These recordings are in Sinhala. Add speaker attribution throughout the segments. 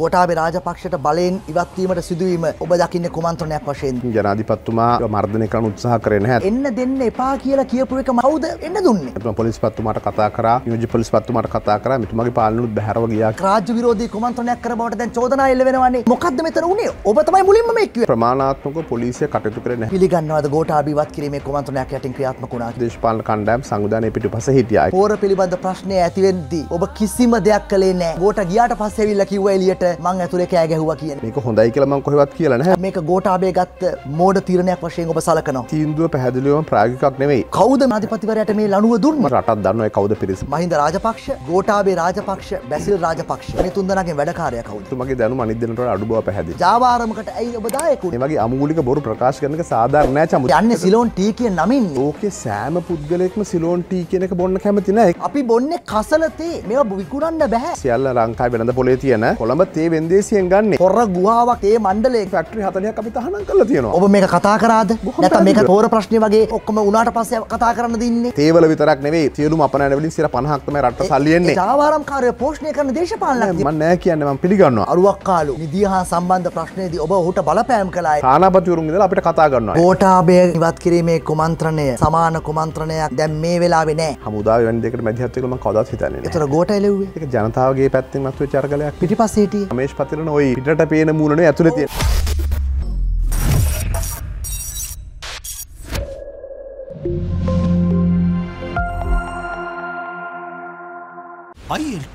Speaker 1: ගෝටාබේ රාජපක්ෂට බලයෙන් ඉවත්වීමට සිදුවීම ඔබ දකින්න කුමන්ත්‍රණයක් වශයෙන් ජනාධිපත්තුමා
Speaker 2: මර්ධනය කරන උත්සාහ කරන හැ එන්න දෙන්න එපා කියලා කියපු එක මවද එන්න දුන්න පොලිස් පත්තුමට කතා කර යජ පොලිස් පත්තුමට කතා කර මතුමගේ පාලනුත් බැරව ගිය රාජ විරෝධ කුමන්ත්‍රණයක් කරබට දැන් චෝදනා එල්ලවෙනවන්නේ මොකක්ද මෙතන උනේ ඔබතමයි මුලින්ම මේ ප්‍රමාණාත්මක පොලිසිය කටයුතු කරන පිළිගන්නවද ගෝටාබිවත් කිරීමේ කුමන්ත්‍රණයක් යටින් ක්‍රියාත්මක වුණා දේශපාලන කණ්ඩායම් සංවිධානය පිටු පස හිටියයි
Speaker 1: පෝර පිළිබඳ ප්‍රශ්නය ඇතිවෙද්දී ඔබ කිසිම දෙයක් කළේ නෑ ගෝට ගියාට පස්සෙවිල්ල කිව්ව එලියට මං ඇතුරේ කෑ ගැහුව කියන
Speaker 2: මේක හොඳයි කියලම කොහවත් කියලන මේක ගෝටාබේ ගත්ත මෝඩ තීරණයක්
Speaker 1: වශයෙන් ඔබ සලකන තීන්දුව පැදිලිවම ප්‍රාගිකක් නෙවෙයි කවද මධිපතිවරයට මේ ලනුව දුර්ම රටත් දන්න කවද පිරිස මහින්ද රාජපක්ෂ ගෝටාබේ රාජපක්ෂ බැසිල් රාජපක්ෂ මේ තුන්දනගේ වැඩකාරය කවතු
Speaker 2: මගේ දැනු අනිදනට අඩුව පැහැදි ජාවාරමකට ඇයි ඔබදායකු මගේ අමුලික බොරු ප්‍රකාශ කරනක සාධාරණය චම යන්න සිලෝන් ටී කිය නමින් ඕකේ සෑම පුද්ගලෙක්ම සිලෝන් ටී කියනක බොන්න කැමතින අපි බොන්න කසලතේ මෙ විකුරන්න බැහැ සියල්ල ලංකායි වෙනඳ පොලේ තියන කොළඹත් තේ වෙන්දේසියෙන් ගන්න හොර ගුවාවක් ඒ මණ්ඩලේ ෆැක්ටරි හතලයක් අපි තහනම් කළ තියෙනවා ඔබ මේ කතා කරාද
Speaker 1: නැත මේ තෝර ප්‍රශ්නය වගේ ඔක්කම උනාට පස්සේ කතා කරන්න දින්නේ
Speaker 2: තේවල විතරක් නෙවේ සියලුම අපනැනවලින් සිර පහක්තම රට සල්ලියන්නේ
Speaker 1: ආවාරම්කාරය පෝෂ්ණය කරන දේශපාලන
Speaker 2: මන්නෑ කියන්නම පිළිගන්න
Speaker 1: අරුවක්කාලු නිදිය හා සම්බන්ධ ප්‍රශ්නයේදී ඔබ හුට බලපෑම් කලායි
Speaker 2: ආනාපතිවරුන්ගෙදල අපිට කතා කරන්න
Speaker 1: ඕටාබය ඉවත් කිරීමේ කුමන්ත්‍රණය සමාන කුමන්ත්‍රණයක් දැම් මේ වෙලාවෙන
Speaker 2: හමුදා වැන්දෙකට මැදිහත්වකම කවදත් හිතන්නේ තර ගෝටයිලව ජනතාවගේ පැත්තිමත්ව චර්ගලයක් පිටිපස්සේටිය මේෂ් පතිර නොයි පිට පේන මූලන ඇතුළ තිය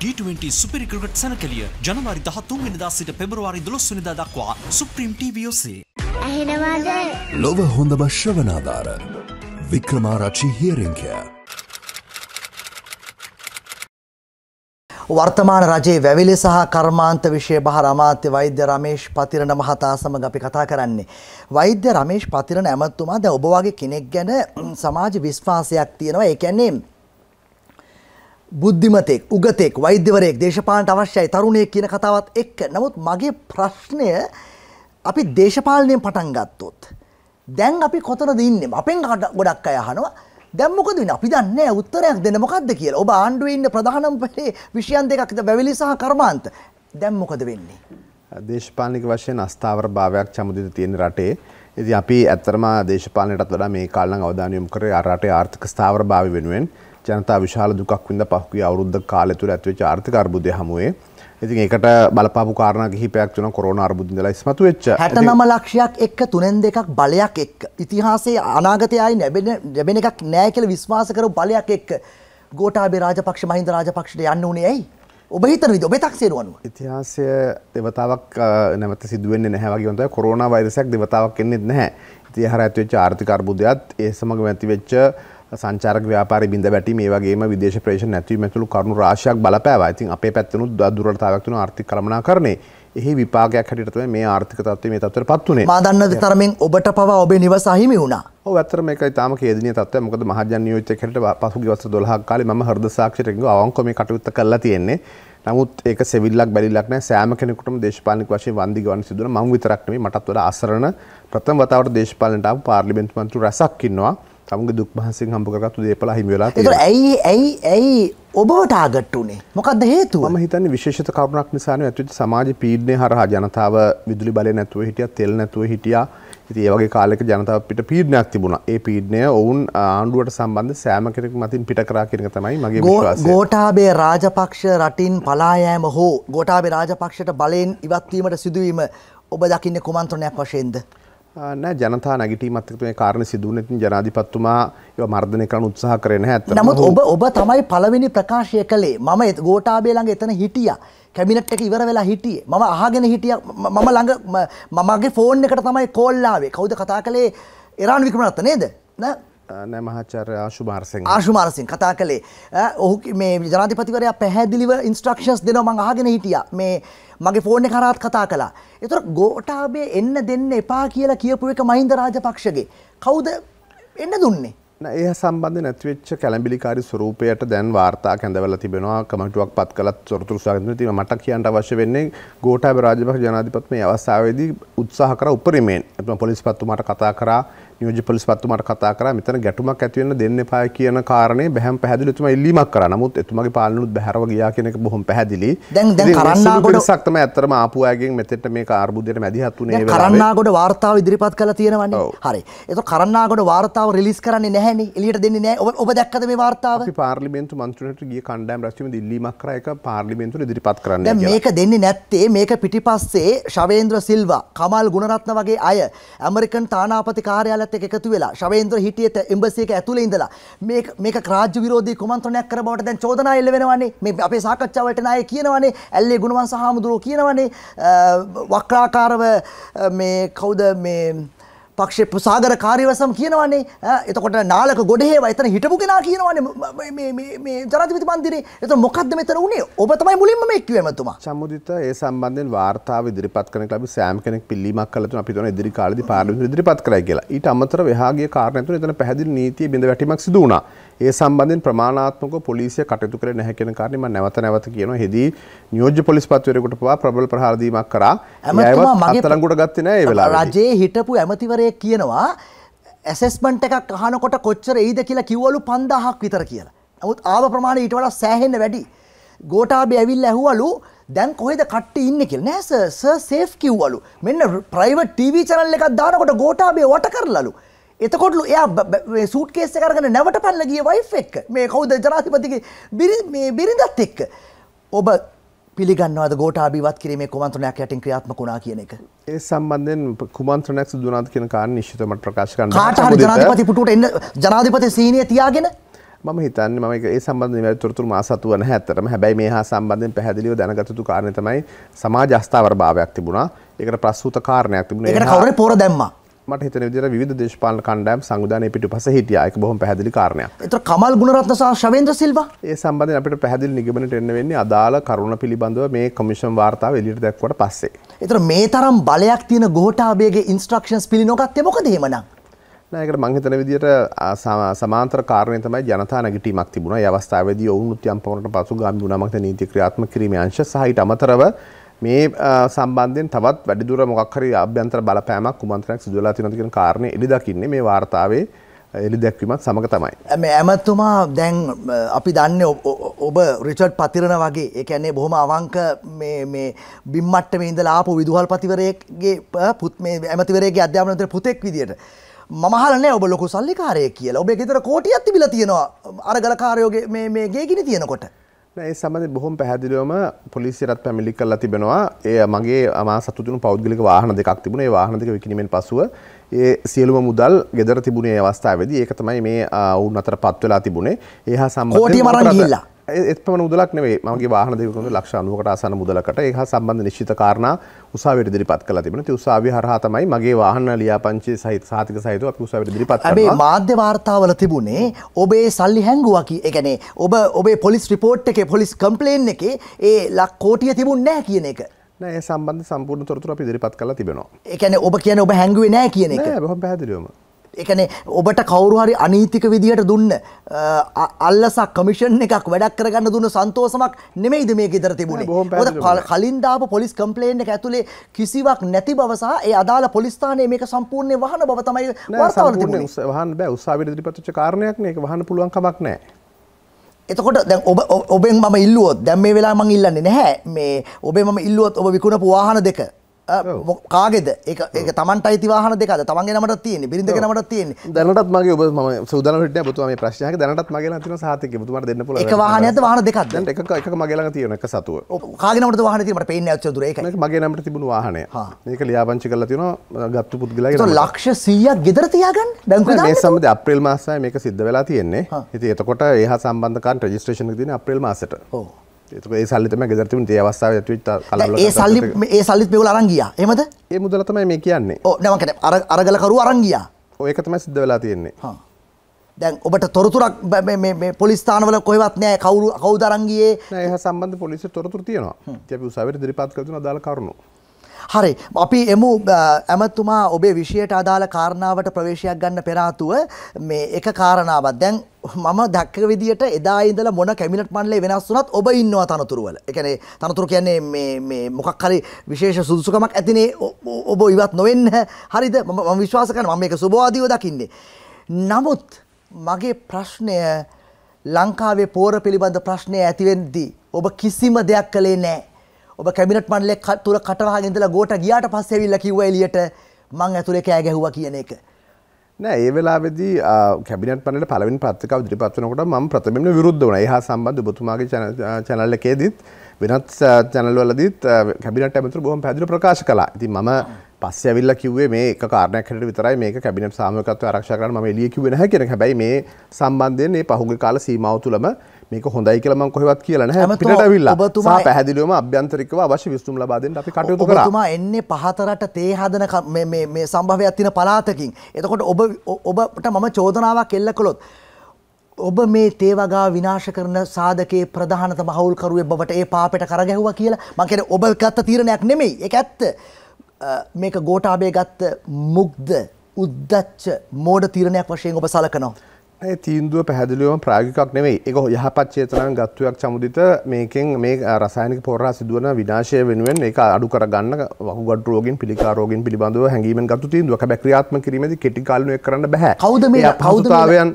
Speaker 2: T20 සුපරි ක්‍රිකට් සැනකලිය ජනවාරි 13 වෙනිදා සිට පෙබරවාරි 12 වෙනිදා දක්වා සුප්‍රීම් TV ඔස්සේ
Speaker 1: ඇහෙනවාද ලොව හොඳම ශ්‍රවණාධාර වික්‍රමාරච්චි හියරින්කෑ වර්තමාන රජයේ වැවිලි සහ කර්මාන්ත විෂය බහර අමාත්‍ය වෛද්‍ය රමේෂ් පතිරණ මහතා සමඟ අපි කතා කරන්නේ. වෛද්‍ය රමේෂ් පතිරණ ඇමතුමා දැන් ඔබ වගේ කෙනෙක් ගැන සමාජ විශ්වාසයක් තියෙනවා. ඒ කියන්නේ බුද්ධිමතෙක්, උගතෙක්, වෛද්‍යවරයෙක් දේශපාලනට අවශ්‍යයි තරුණයෙක් කියන කතාවත් එක්ක. නමුත් මගේ ප්‍රශ්නය අපි දේශපාලනයෙන් පටන් ගත්තොත් දැන් අපි කොතනද ඉන්නේ? අපෙන් ගොඩක් අය අහනවා දැම්මොකද වෙන අපි දන්නේ උත්තරයක් දෙන්න මොකක්ද කියලා. ඔබ ආණ්ඩුවේ ඉන්න ප්‍රධානම පැලේ විෂයන් දෙකක් වැවිලි සහ කර්මාන්ත. දැන් මොකද වෙන්නේ?
Speaker 2: දේශපාලනික වශයෙන් අස්ථාවර භාවයක් චමුදිත තියෙන රටේ ඉතින් අපි ඇත්තරම දේශපාලනයටත් වඩා මේ කාලේ නම් අවධානය යොමු කරේ රටේ ආර්ථික ස්ථාවර භාවය වෙනුවෙන් ජනතා විශාල දුකක් විඳ පහුගිය අවුරුද්ද කාලය තුළ ඇතිවෙච්ච ආර්ථික අර්බුදය හමුවේ ඉතින් ඒකට බලපාපු කාරණා කිහිපයක් වෙනවා කොරෝනා අර්බුද ඉඳලා ඉස්මතු වෙච්ච 69
Speaker 1: ලක්ෂයක් එක්ක තුනෙන් දෙකක් බලයක් එක්ක ඉතිහාසයේ අනාගතය ආයි නැබෙන නැබෙන එකක් නෑ කියලා විශ්වාස කරපු බලයක් එක්ක ගෝඨාභය රාජපක්ෂ මහින්ද රාජපක්ෂට යන්න උනේ ඇයි ඔබ හිතන විදිහ ඔබේ තක්සේරුව අනුව
Speaker 2: ඉතිහාසය දෙවතාවක් නැවත සිදු වෙන්නේ නැහැ වගේ වන්තය කොරෝනා වෛරසයක් දෙවතාවක් එන්නේ නැහැ ඉතින් හර ඇතිවෙච්ච ආර්ථික අර්බුදයත් ඒ සමග ඇතිවෙච්ච සංචාරක ව්‍යාපාර බිඳ වැටීම මේ වගේම විදේශ ප්‍රවේශ නැතිවීම ඇතුළු කරුණු රාශියක් බලපෑවා. ඉතින් අපේ පැත්තෙනුත් දුරටතාවක් තුන ආර්ථික කළමනාකරණේ එහි විපාගයක් හැටියට තමයි මේ ආර්ථික තත්ත්වය මේ තත්ත්වයට පත් වුනේ. මා දන්න තරමින්
Speaker 1: ඔබට පවා ඔබේ නිවස
Speaker 2: අහිමි වුණා. ඔව් ඇත්තටම මේක ඊටාම ඛේදනීය තත්ත්වයක්. මොකද මහජන නියෝජ්‍යයෙක් හැටියට පසුගිය වසර 12ක් කාලේ මම හෘද සාක්ෂියට ගිහින් අවංකව මේ කටයුත්ත කළා තියෙන්නේ. නමුත් ඒක සෙවිල්ලක් බැලිලක් නැහැ. සෑම කෙනෙකුටම දේශපාලනික වශයෙන් වන්දි ගවන්න සිදු වෙනවා. මම විතරක් නෙමෙයි මටත් වඩා අසරණ ප්‍රථම වතාවට දේශපාලනට ආපු පාර්ලිමේන්තු මන්ත්‍රී රැසක් ඉන්නවා. තමුගේ දුක් පහන්සින් හම්බ කරගත්තු දේපල හිමි වෙලා තියෙනවා. ඒක ඇයි ඇයි ඇයි ඔබව ටාගට් උනේ? මොකද්ද හේතුව? මම හිතන්නේ විශේෂිත කරුණක් නිසානේ ඇත්තට සමාජ පීඩනය හරහා ජනතාව විදුලි බලය නැතුව හිටියා, තෙල් නැතුව හිටියා. ඉතින් ඒ වගේ කාලයක ජනතාව පිට පීඩනයක් තිබුණා. ඒ පීඩනය ඔවුන් ආණ්ඩුවට සම්බන්ධ සෑම කෙනෙක් මතින් පිට කරා කියන එක තමයි මගේ විශ්වාසය.
Speaker 1: ගෝඨාභය රාජපක්ෂ රටින් පලා යෑම හෝ ගෝඨාභය රාජපක්ෂට බලයෙන් ඉවත් වීමට සිදුවීම ඔබ දකින්නේ කුමන්ත්‍රණයක් වශයෙන්ද?
Speaker 2: නෑ ජනතා නැගිටීමත් එක්ක මේ කාරණේ සිදුවුනේ ඉතින් ජනාධිපතිතුමා ඒවා මර්ධනය කරන්න උත්සාහ කරේ නැහැ ඇත්තටම. නමුත් ඔබ ඔබ තමයි
Speaker 1: පළවෙනි ප්‍රකාශය කළේ. මම ගෝඨාභය ළඟ එතන හිටියා. කැබිනට් එක ඉවර වෙලා හිටියේ. මම අහගෙන හිටියා මම ළඟ මමගේ ෆෝන් එකට තමයි කෝල් ආවේ. කවුද කතා කළේ? ඉරාන් වික්‍රමරත්න නේද? නෑ
Speaker 2: නෑමහාචර් ආශුමාර්සිං ආශුමාර්සිං
Speaker 1: කතා කළේ ඔහු මේ ජනාතිපතිවරයා පැහැදිලිව ඉන්ස්ට්‍රක්ෂන්ස් දෙනවා මං අහගෙන හිටියා මේ මගේ ෆෝන් එක හරහාත් කතා කළා. ඒතර ගෝඨාභය එන්න දෙන්න එපා කියලා කියපු එක මහින්ද රාජපක්ෂගේ. කවුද එන්න දුන්නේ?
Speaker 2: නෑ ඒ සම්බන්ධ නැතිවෙච්ච කැළඹිලිකාරී ස්වරූපයට දැන් වාර්තා කැඳවලා තිබෙනවා කමිටුවක් පත් කළත් සොරතුරු සාකච්ඡා කරනවා. ඉතින් මට කියන්න අවශ්‍ය වෙන්නේ ගෝඨාභය රාජපක්ෂ ජනාධිපති මේ අවස්ථාවේදී උත්සාහ කරා උපරිමයෙන්. එතන පොලිස්පතිතුමාට කතා කරා නියෝජ්‍ය පොලිස්පතිතුමාට කතා කරා මෙතන ගැටුමක් ඇති වෙන්න දෙන්න එපා කියන කාරණේ බැහැම් පැහැදිලි එතුමා ඉල්ලීමක් කරා. නමුත් එතුමාගේ පාලනනුත් බැහැරව ගියා කියන එක බොහොම පැහැදිලි. දැන් දැන් කරන්නාගොඩ පිරිසක් තමයි ඇත්තටම ආපු අයගෙන් මෙතෙන්ට මේක ආර්බුදයට මැදිහත් වුණේ ඒ වෙලාවේ. කරන්නාගොඩ
Speaker 1: වාර්තාව ඉදිරිපත් කළා තියෙනවනේ. හරි. ඒක කරන්නාගොඩ වාර්තාව රිලීස් කරන්නේ නැහැනේ. එළියට දෙන්නේ නැහැ. ඔබ දැක්කද මේ වාර්තාව? අපි
Speaker 2: පාර්ලිමේන්තු මන්ත්‍රීවරයාට ගිය කණ්ඩායම් රැස්වීමේදී ඉල්ලීමක් කරා ඒක පාර්ලිමේන්තුවට ඉදිරිපත් කරන්න කියලා. දැන් මේක
Speaker 1: දෙන්නේ නැත්තේ මේක පිටිපස්සේ ශවේන්ද්‍ර සිල්වා, කමල් ගුණරත්න වගේ අය ඇමරිකන් තානාපති කාර්යාලයත් කන්සප්ට් එක එකතු වෙලා ශවේන්ද්‍ර හිටියේ එම්බසි එක ඇතුලේ ඉඳලා මේක මේක රාජ්‍ය විරෝධී කුමන්ත්‍රණයක් කර බවට දැන් චෝදනා එල්ල වෙනවානේ මේ අපේ සාකච්ඡාවලට එන අය කියනවානේ ඇල්ලේ ගුණවන්ත හාමුදුරුවෝ කියනවානේ වක්‍රාකාරව මේ කවුද මේ පක්ෂ සාගර කාර්යවසම් කියනවන්නේ එතකොට නාලක ගොඩහේව එතන හිටපු කෙනා කියනවන්නේ ජනාධිපති මන්දිරේ එතන මොකද්ද මෙතන උනේ ඔබ තමයි මුලින්ම මේ කිව්වේ මතුමා
Speaker 2: සම්මුදිත ඒ සම්බන්ධයෙන් වාර්තාව ඉදිරිපත් කරන ලැබි සෑම කෙනෙක් පිළිමක් කළා තුන අපි තවන ඉදිරි කාලෙදී පාර්ලිමේන්තුවේ ඉදිරිපත් කරයි කියලා ඊට අමතරව එහාගේ කාරණා තුන එතන පැහැදිලි නීතිය බිඳ වැටීමක් සිදු වුණා ඒ සම්බන්ධයෙන් ප්‍රමාණාත්මකව පොලිසිය කටයුතු කරේ නැහැ කියන කාරණේ මම නැවත නැවත කියනවා. හෙදී නියෝජ්‍ය පොලිස්පතිවරයෙකුට පවා ප්‍රබල ප්‍රහාර දීමක් කරා. ඇමතිතුමා අත්අඩංගුවට ගත්තේ නැහැ ඒ වෙලාවේ.
Speaker 1: රජයේ හිටපු ඇමතිවරයෙක් කියනවා ඇසෙස්මන්ට් එකක් අහනකොට කොච්චර එයිද කියලා කිව්වලු 5000ක් විතර කියලා. නමුත් ආව ප්‍රමාණය ඊට වඩා සෑහෙන්න වැඩි. ගෝඨාභය ඇවිල්ලා ඇහුවලු දැන් කොහෙද කට්ටි ඉන්නේ කියලා. නෑ සර් සර් සේෆ් කිව්වලු. මෙන්න ප්‍රයිවට් ටීවී channel එකක් දානකොට ගෝඨාභය වට කරලාලු. එතකොටලු එයා සූට් කේස කරගන නැවට පැල්ල ගිය වයි එක් මේ කවුද ජනාතිපතිගේ බිරි මේ බිරිඳත් එක්ක ඔබ පිළිගන්නවද ගෝටාබිවත් කිරීමේ කුමන්ත්‍රණයක් යටින් ක්‍රියාත්මක වුණා කියන එක.
Speaker 2: ඒ සම්බන්ධයෙන් කුමන්ත්‍රණයක් සිදු වුණාද කියන කාරණේ නිශ්චිතව මට ප්‍රකාශ කරන්න. කාට හරි ජනාධිපති පුටුවට
Speaker 1: එන්න ජනාධිපති
Speaker 2: සීනිය තියාගෙන මම හිතන්නේ මම ඒ සම්බන්ධ නිවැරදි තොරතුරු මා සතු වෙන හැතරම හැබැයි මේ හා සම්බන්ධයෙන් පැහැදිලිව දැනගත යුතු කාරණේ තමයි සමාජ අස්ථාවර භාවයක් තිබුණා. ඒකට ප්‍රස්තුත කාරණයක් තිබුණා. ඒකට කවුරුරි පොර දැම්මා. මට හිතන විදිහට විවිධ දේශපාලන කණ්ඩායම් සංවිධානයේ පිටුපස හිටියා. ඒක බොහොම පැහැදිලි කාරණයක්. ඒතර
Speaker 1: කමල් ගුණරත්න සහ ශවේන්ද්‍ර
Speaker 2: සිල්වා ඒ සම්බන්ධයෙන් අපිට පැහැදිලි නිගමනට එන්න වෙන්නේ අදාළ කරුණ පිළිබඳව මේ කොමිෂන් වාර්තාව එළියට දැක්වට පස්සේ.
Speaker 1: ඒතර මේ තරම් බලයක් තියෙන ගෝඨාභයගේ ඉන්ස්ට්‍රක්ෂන්ස් පිළි නොගත්තේ මොකද එහෙමනම්?
Speaker 2: නෑ ඒකට මං හිතන විදිහට සමාන්තර කාරණේ තමයි ජනතා නැගිටීමක් තිබුණා. ඒ අවස්ථාවේදී ඔවුන් උත්යම් පවරට පසු ගාමි ගුණාමක්ත නීති ක්‍රියාත්මක කිරීමේ අංශ සහ ඊට අමතරව මේ සම්බන්ධයෙන් තවත් වැඩිදුර මොකක්හරි අභ්‍යන්තර බලපෑමක් කුමන්ත්‍රයක් සිදුවලා තිනතිකෙන කාරණය එලි දකින්නේ මේ වාර්තාවේ එලි දැක්වීමත් සමඟ තමයි.
Speaker 1: ඇමතුමා දැන් අපි දන්න ඔබ රිචඩ් පතිරණ වගේ එකන්නේ බොහොම අවංක බිම්මට්ටම ඉඳලා ආපු විදුහල් පතිවරයගේ පුත් මේ ඇමතිවරේගේ අධ්‍යාපනතර පුතෙක් විදියට. මහලන ඔබ ලොකු සල්ලිකාරය කියලා ඔබ ගෙතර කෝටියත්ති බිල තියෙනවා අරගලකාරයෝගේ මේ ගේගෙන තියෙනකොට.
Speaker 2: ඒ සමඳ බොහොම පැහැදිලිවම පොලිසිරත් පැමිලි කල්ලා තිබෙනවා ඒ මගේ අමා සතුතුන පෞද්ගලික වාහන දෙකක් තිබුණේ වාහන දෙක විකිණීමෙන් පසුව ඒ සියලුම මුදල් ගෙදර තිබුණේ අවස්ථාවේදී ඒක තමයි මේ වුන් අතර පත් වෙලා තිබුණේ ඒ හා සම්බන්ධව එත්පමන මුදලක් නෙවේ මගේ වාහන දෙකකම ලක්ෂ 90කට ආසන්න මුදලකට ඒක හා සම්බන්ධ නිශ්චිත කාරණා උසාවියට ඉදිරිපත් කළා තිබෙනවා. ඒ උසාවිය හරහා තමයි මගේ වාහන ලියාපංචි සහිත සාතික සහිතව අපි උසාවියට ඉදිරිපත් කරනවා. මේ
Speaker 1: මාධ්‍ය වාර්තාවල තිබුණේ ඔබේ සල්ලි හැංගුවා කි. ඒ කියන්නේ ඔබ ඔබේ පොලිස් රිපෝට් එකේ පොලිස් කම්ප්ලේන් එකේ ඒ ලක් කෝටිය තිබුණ නැහැ කියන එක.
Speaker 2: නෑ ඒ සම්බන්ධ සම්පූර්ණ තොරතුරු අපි ඉදිරිපත් කළා තිබෙනවා. ඒ කියන්නේ ඔබ කියන්නේ ඔබ හැංගුවේ නැහැ කියන එක.
Speaker 1: නෑ බොහොම පැහැදිලිවම. එකනේ ඔබට කවුරුහරි අනීතික විදිහට දුන්න අල්ලසක් කමිෂන් එකක් වැඩක් කරගන්න දුන්න සන්තෝසමක් නෙමෙයිද මේ ගෙදර තිබුණේ මොකද කලින් දාපු පොලිස් කම්ප්ලේන්ට් එක ඇතුලේ කිසිවක් නැති බව සහ ඒ අදාළ පොලිස් ස්ථානයේ මේක සම්පූර්ණයෙන් වහන බව තමයි වාර්තාවල තිබුණේ
Speaker 2: වහන්න බෑ උසාවියට ඉදිරිපත් වෙච්ච කාරණයක් නේ ඒක වහන්න පුළුවන් කමක් නැහැ
Speaker 1: එතකොට දැන් ඔබ ඔබෙන් මම ඉල්ලුවොත් දැන් මේ වෙලාව මම ඉල්ලන්නේ නැහැ මේ ඔබේ මම ඉල්ලුවොත් ඔබ විකුණපු වාහන දෙක කාගෙද ඒ තමන්ට අයිතිවාහන දෙක තමන්ගේ නමට තියන්නේ බිරිඳ නමට
Speaker 2: තියන්නේ දැනටත් මගේ ඔබ ම සුදනට පුතුම ප්‍රශ්නයක් දැනටත් මගේ තින සාතික තුම දෙන්න පුල එක වාහනයද වාහන දෙකක් එක එක මගේලා තියන එක සතුව කාගනට වාහන තිීමට පේන ඇච්චදුර එක මගේ නමට තිබුණ වාහනය ඒක ලියාපංචි කල තියන ගත්තු පුද්ගල ලක්ෂ
Speaker 1: සීයක් ගෙදර තියාගන් දැක
Speaker 2: සමද අප්‍රේල් මාසය මේක සිද්ධ වෙලා තියෙන්නේ ඇති එතකොට ඒහ සම්බන්ධකන් රජිස්ට්‍රේෂන තින අප්‍රේල් මාසට ඒ සල්ලිතම ගෙදරට ඒ අවස්ථාව ඇතුවිත් කලබල ඒ සල්ලි
Speaker 1: ඒ සල්ලිත් මේගොල්ලෝ අරන් ගියා
Speaker 2: එහෙමද ඒ මුදල තමයි මේ කියන්නේ ඔව් නෑ මං කියන්නේ අර අරගල කරුව අරන් ගියා ඔය ඒක තමයි සිද්ධ වෙලා තියෙන්නේ හා
Speaker 1: දැන් ඔබට තොරතුරක් මේ මේ මේ පොලිස් ස්ථානවල කොහෙවත් නෑ කවුරු කවුද අරන් ගියේ නෑ ඒ සම්බන්ධ පොලිසියට තොරතුරු තියෙනවා
Speaker 2: ඉතින් අපි උසාවියට ඉදිරිපත් කළ තුන අදාළ කරුණු
Speaker 1: හරි අපි එමු ඇමතුමා ඔබේ විෂයට අදාළ කාරණාවට ප්‍රවේශයක් ගන්න පෙරාතුව මේ එක කාරණාවක් දැන් මම දක්ක විදිහට එදා ඉඳලා මොන කැබිනට් මණ්ඩලය වෙනස් වුණත් ඔබ ඉන්නවා තනතුරුවල. ඒ කියන්නේ තනතුරු කියන්නේ මේ මේ මොකක් හරි විශේෂ සුදුසුකමක් ඇතිනේ ඔබ ඉවත් නොවෙන්න. හරිද? මම මම විශ්වාස කරනවා මම මේක සුබවාදීව දකින්නේ. නමුත් මගේ ප්‍රශ්නය ලංකාවේ පෝර පිළිබඳ ප්‍රශ්නය ඇතිවෙද්දී ඔබ කිසිම දෙයක් කළේ නැහැ. ඔබ කැමිනට් මණ්ඩලයක් තුර කටවහගෙන ඉඳලා ගෝට ගියාට පස්සේ ඇවිල්ලා කිව්වා එළියට මං ඇතුලේ කෑ ගැහුවා කියන එක.
Speaker 2: නෑ ඒ වෙලාවේදී කැබිනට් පනල පළවෙනි පත්‍රිකාව ඉදිරිපත් වෙනකොට මම ප්‍රථමයෙන්ම විරුද්ධ වුණා. ඒ හා සම්බන්ධ ඔබතුමාගේ channel එකේදීත් වෙනත් channel වලදීත් කැබිනට් ඇමතුරු බොහොම පැහැදිලිව ප්‍රකාශ කළා. ඉතින් මම පස්සේ ඇවිල්ලා කිව්වේ මේ එක කාරණයක් හැටියට විතරයි මේක කැබිනට් සාමූහිකත්වය ආරක්ෂා කරන්න මම එළිය කිව්වේ නැහැ කියන හැබැයි මේ සම්බන්ධයෙන් මේ පහුගිය කාල සීමාව තුළම මේක හොඳයි කියලම කොහෙවත් කියලා නැහැ පිටට ඇවිල්ලා සහ පැහැදිලිවම අභ්‍යන්තරිකව අවශ්‍ය විසඳුම් ලබා දෙන්න අපි කටයුතු කරා ඔබතුමා
Speaker 1: එන්නේ පහතරට තේ හදන මේ මේ මේ සම්භවයක් තියෙන පළාතකින් එතකොට ඔබ ඔබට මම චෝදනාවක් එල්ල කළොත් ඔබ මේ තේවගා විනාශ කරන සාධකයේ ප්‍රධානතම හවුල්කරුවේ බවට ඒ පාපට කරගැහුවා කියලා මං කියන්නේ ඔබ ගත්ත තීරණයක් නෙමෙයි. ඒක ඇත්ත. මේක ගෝඨාභය ගත්ත මුග්ධ උද්දච්ච මෝඩ තීරණයක් වශයෙන් ඔබ සලකනවා.
Speaker 2: තීන්දුව පැහැදිලිවම ප්‍රාගිකක් නෙවෙයි එක යහපත් චේතනන් ගත්තුවක් සමුදිත මේකෙන් මේ රසායනික පොරහා සිදුවන විනාශය වෙනුවෙන් ඒක අඩු කරගන්න වකුගඩරෝගින් පිළිකාරෝගින් පිළිබඳව හැඟීමෙන් ගත්තු තීන්දුවක් හැබැයි ක්‍රියාත්මක කිරීමේදී කෙටි කාලිනුවක් කරන්න බෑ කවුද මේ අපහසුතාවයන්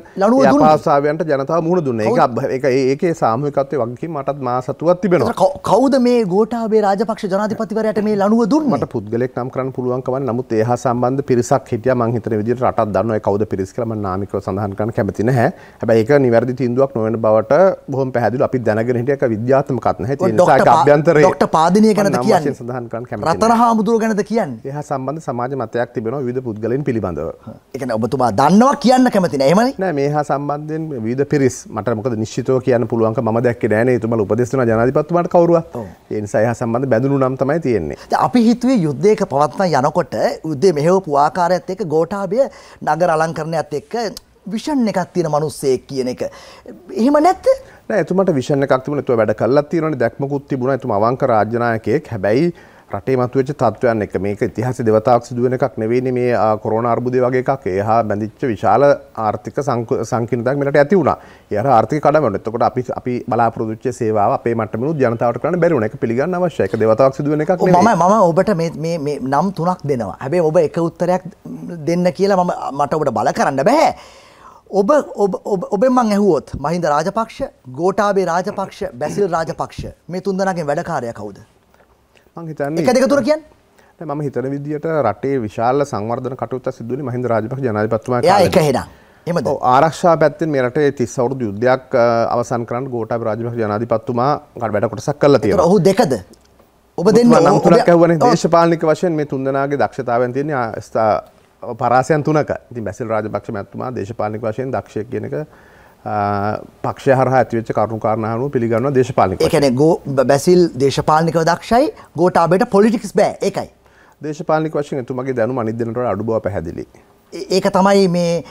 Speaker 2: අපහසුතාවයන්ට ජනතාව මුහුණ දුන්නේ ඒක ඒක ඒකේ සාමූහිකත්වයේ වගකීම මටත් මා සතුවක් තිබෙනවා
Speaker 1: කවුද මේ ගෝඨාභය රාජපක්ෂ ජනාධිපතිවරයාට මේ ලණුව
Speaker 2: දුන්නේ මට පුද්ගලෙක් නම් කරන්න පුළුවන් කමක් නමුත් ඒ හා සම්බන්ධ පිරිසක් හිටියා මං හිතන විදිහට රටක් දන්නවා ඒ කවුද පිරිස් කියලා මම නාමිකව සඳහන් කරන්න කැමතියි කැමති නැහැ හැබැයි ඒක නිවැරදි තීන්දුවක් නොවන බවට බොහොම පැහැදිලි අපි දැනගෙන හිටියක විද්‍යාත්මකත් නැහැ ඒ නිසා ඒක අභ්‍යන්තරයේ ડોක්ටර් පාදිනිය ගැනද කියන්නේ සඳහන් කරන්න කැමති රතන හාමුදුරුව ගැනද කියන්නේ එහා සම්බන්ධ සමාජ මතයක් තිබෙනවා විවිධ පුද්ගලයන් පිළිබඳව ඒ කියන්නේ ඔබතුමා දන්නවා කියන්න කැමති නැහැ එහෙමනේ නෑ මේ හා සම්බන්ධයෙන් විවිධ පිරිස් මට මොකද නිශ්චිතව කියන්න පුළුවන්ක මම දැක්කේ නැහැ නේ එතුමාලා උපදෙස් දෙන ජනාධිපතිතුමාට කවුරුවත් ඒ නිසා එහා සම්බන්ධ බැඳුණු නම් තමයි තියෙන්නේ අපි හිතුවේ යුද්ධයක පවත්න යනකොට යුද්ධය මෙහෙවපු ආකාරයත් එක්ක ගෝඨාභය නගර
Speaker 1: අලංකරණයත් එක්ක විෂන් එකක් තියෙන මනුස්සයෙක් කියන එක.
Speaker 2: එහෙම නැත්ද? නෑ එතුමට විෂන් එකක් තිබුණා. එතුමා වැඩ කළා තියෙනවනේ දැක්මකුත් තිබුණා. එතුමා අවංක රාජ්‍යනායකයෙක්. හැබැයි රටේ මතුවෙච්ච තත්ත්වයන් එක මේක ඉතිහාස දෙවතාවක් සිදුවෙන එකක් නෙවෙයිනේ මේ කොරෝන අර්බුදය වගේ එකක්. එහා බැඳිච්ච විශාල ආර්ථික සංකීර්ණතාවක් මෙරට ඇති වුණා. ඒ අර ආර්ථික කඩම වුණා. එතකොට අපි අපි බලාපොරොත්තු වෙච්ච සේවාව අපේ මට්ටමිනුත් ජනතාවට කරන්න බැරි වුණා. ඒක පිළිගන්න අවශ්‍යයි. ඒක දෙවතාවක් සිදුවෙන එකක් නෙවෙයි. මම මම
Speaker 1: ඔබට මේ මේ මේ නම් තුනක් දෙනවා. හැබැයි ඔබ එක උත්තරයක් දෙන්න කියලා මම මට ඔබට බල කරන්න බෑ. ඔබ ඔබෙන් මං ඇහුවොත් මහින්ද රාජපක්ෂ ගෝටාබේ රාජපක්ෂ බැසිල් රාජපක්ෂ මේ තුන්දනගේ වැඩකාරය කවුද
Speaker 2: එක දෙක තුර කියන් ම හිතන විදිට රටේ විශාල සංවර්ධන කටුත් සිදුවනි මහින්ද රාජපක් ජනපත්ම එක හෙන එම ආරක්ෂා පැත්තින් මෙරට තිස් අවුදු යුද්ධයක් අවසන් කරන් ගෝට රාජපක් ජනාධිපත්තුමා ගට වැඩකොටසක් කල්ල තිය ඔහු දෙකද ඔබ දෙන්න නම්තුරක් ඇවන දේශපාලික වශයෙන් මේ තුන්දනාගේ දක්ෂතාවන් තියෙන ස්ථා පරාසයන් තුනක ඉතින් බැසිල් රාජපක්ෂ මැතිතුමා දේශපාලනික වශයෙන් දක්ෂයෙක් කියන එක පක්ෂය හරහා ඇතිවෙච්ච කරුණු කාරණාව පිළිගන්නවා දේශපාලනික. ඒ කියන්නේ
Speaker 1: ගෝ බැසිල් දේශපාලනිකව දක්ෂයි ගෝඨාභයට පොලිටික්ස් බෑ ඒකයි.
Speaker 2: දේශපාලනික වශයෙන් එතුමගේ දැනුම අනිත් දෙනට අඩු බව පැහැදිලි. ඒක තමයි මේ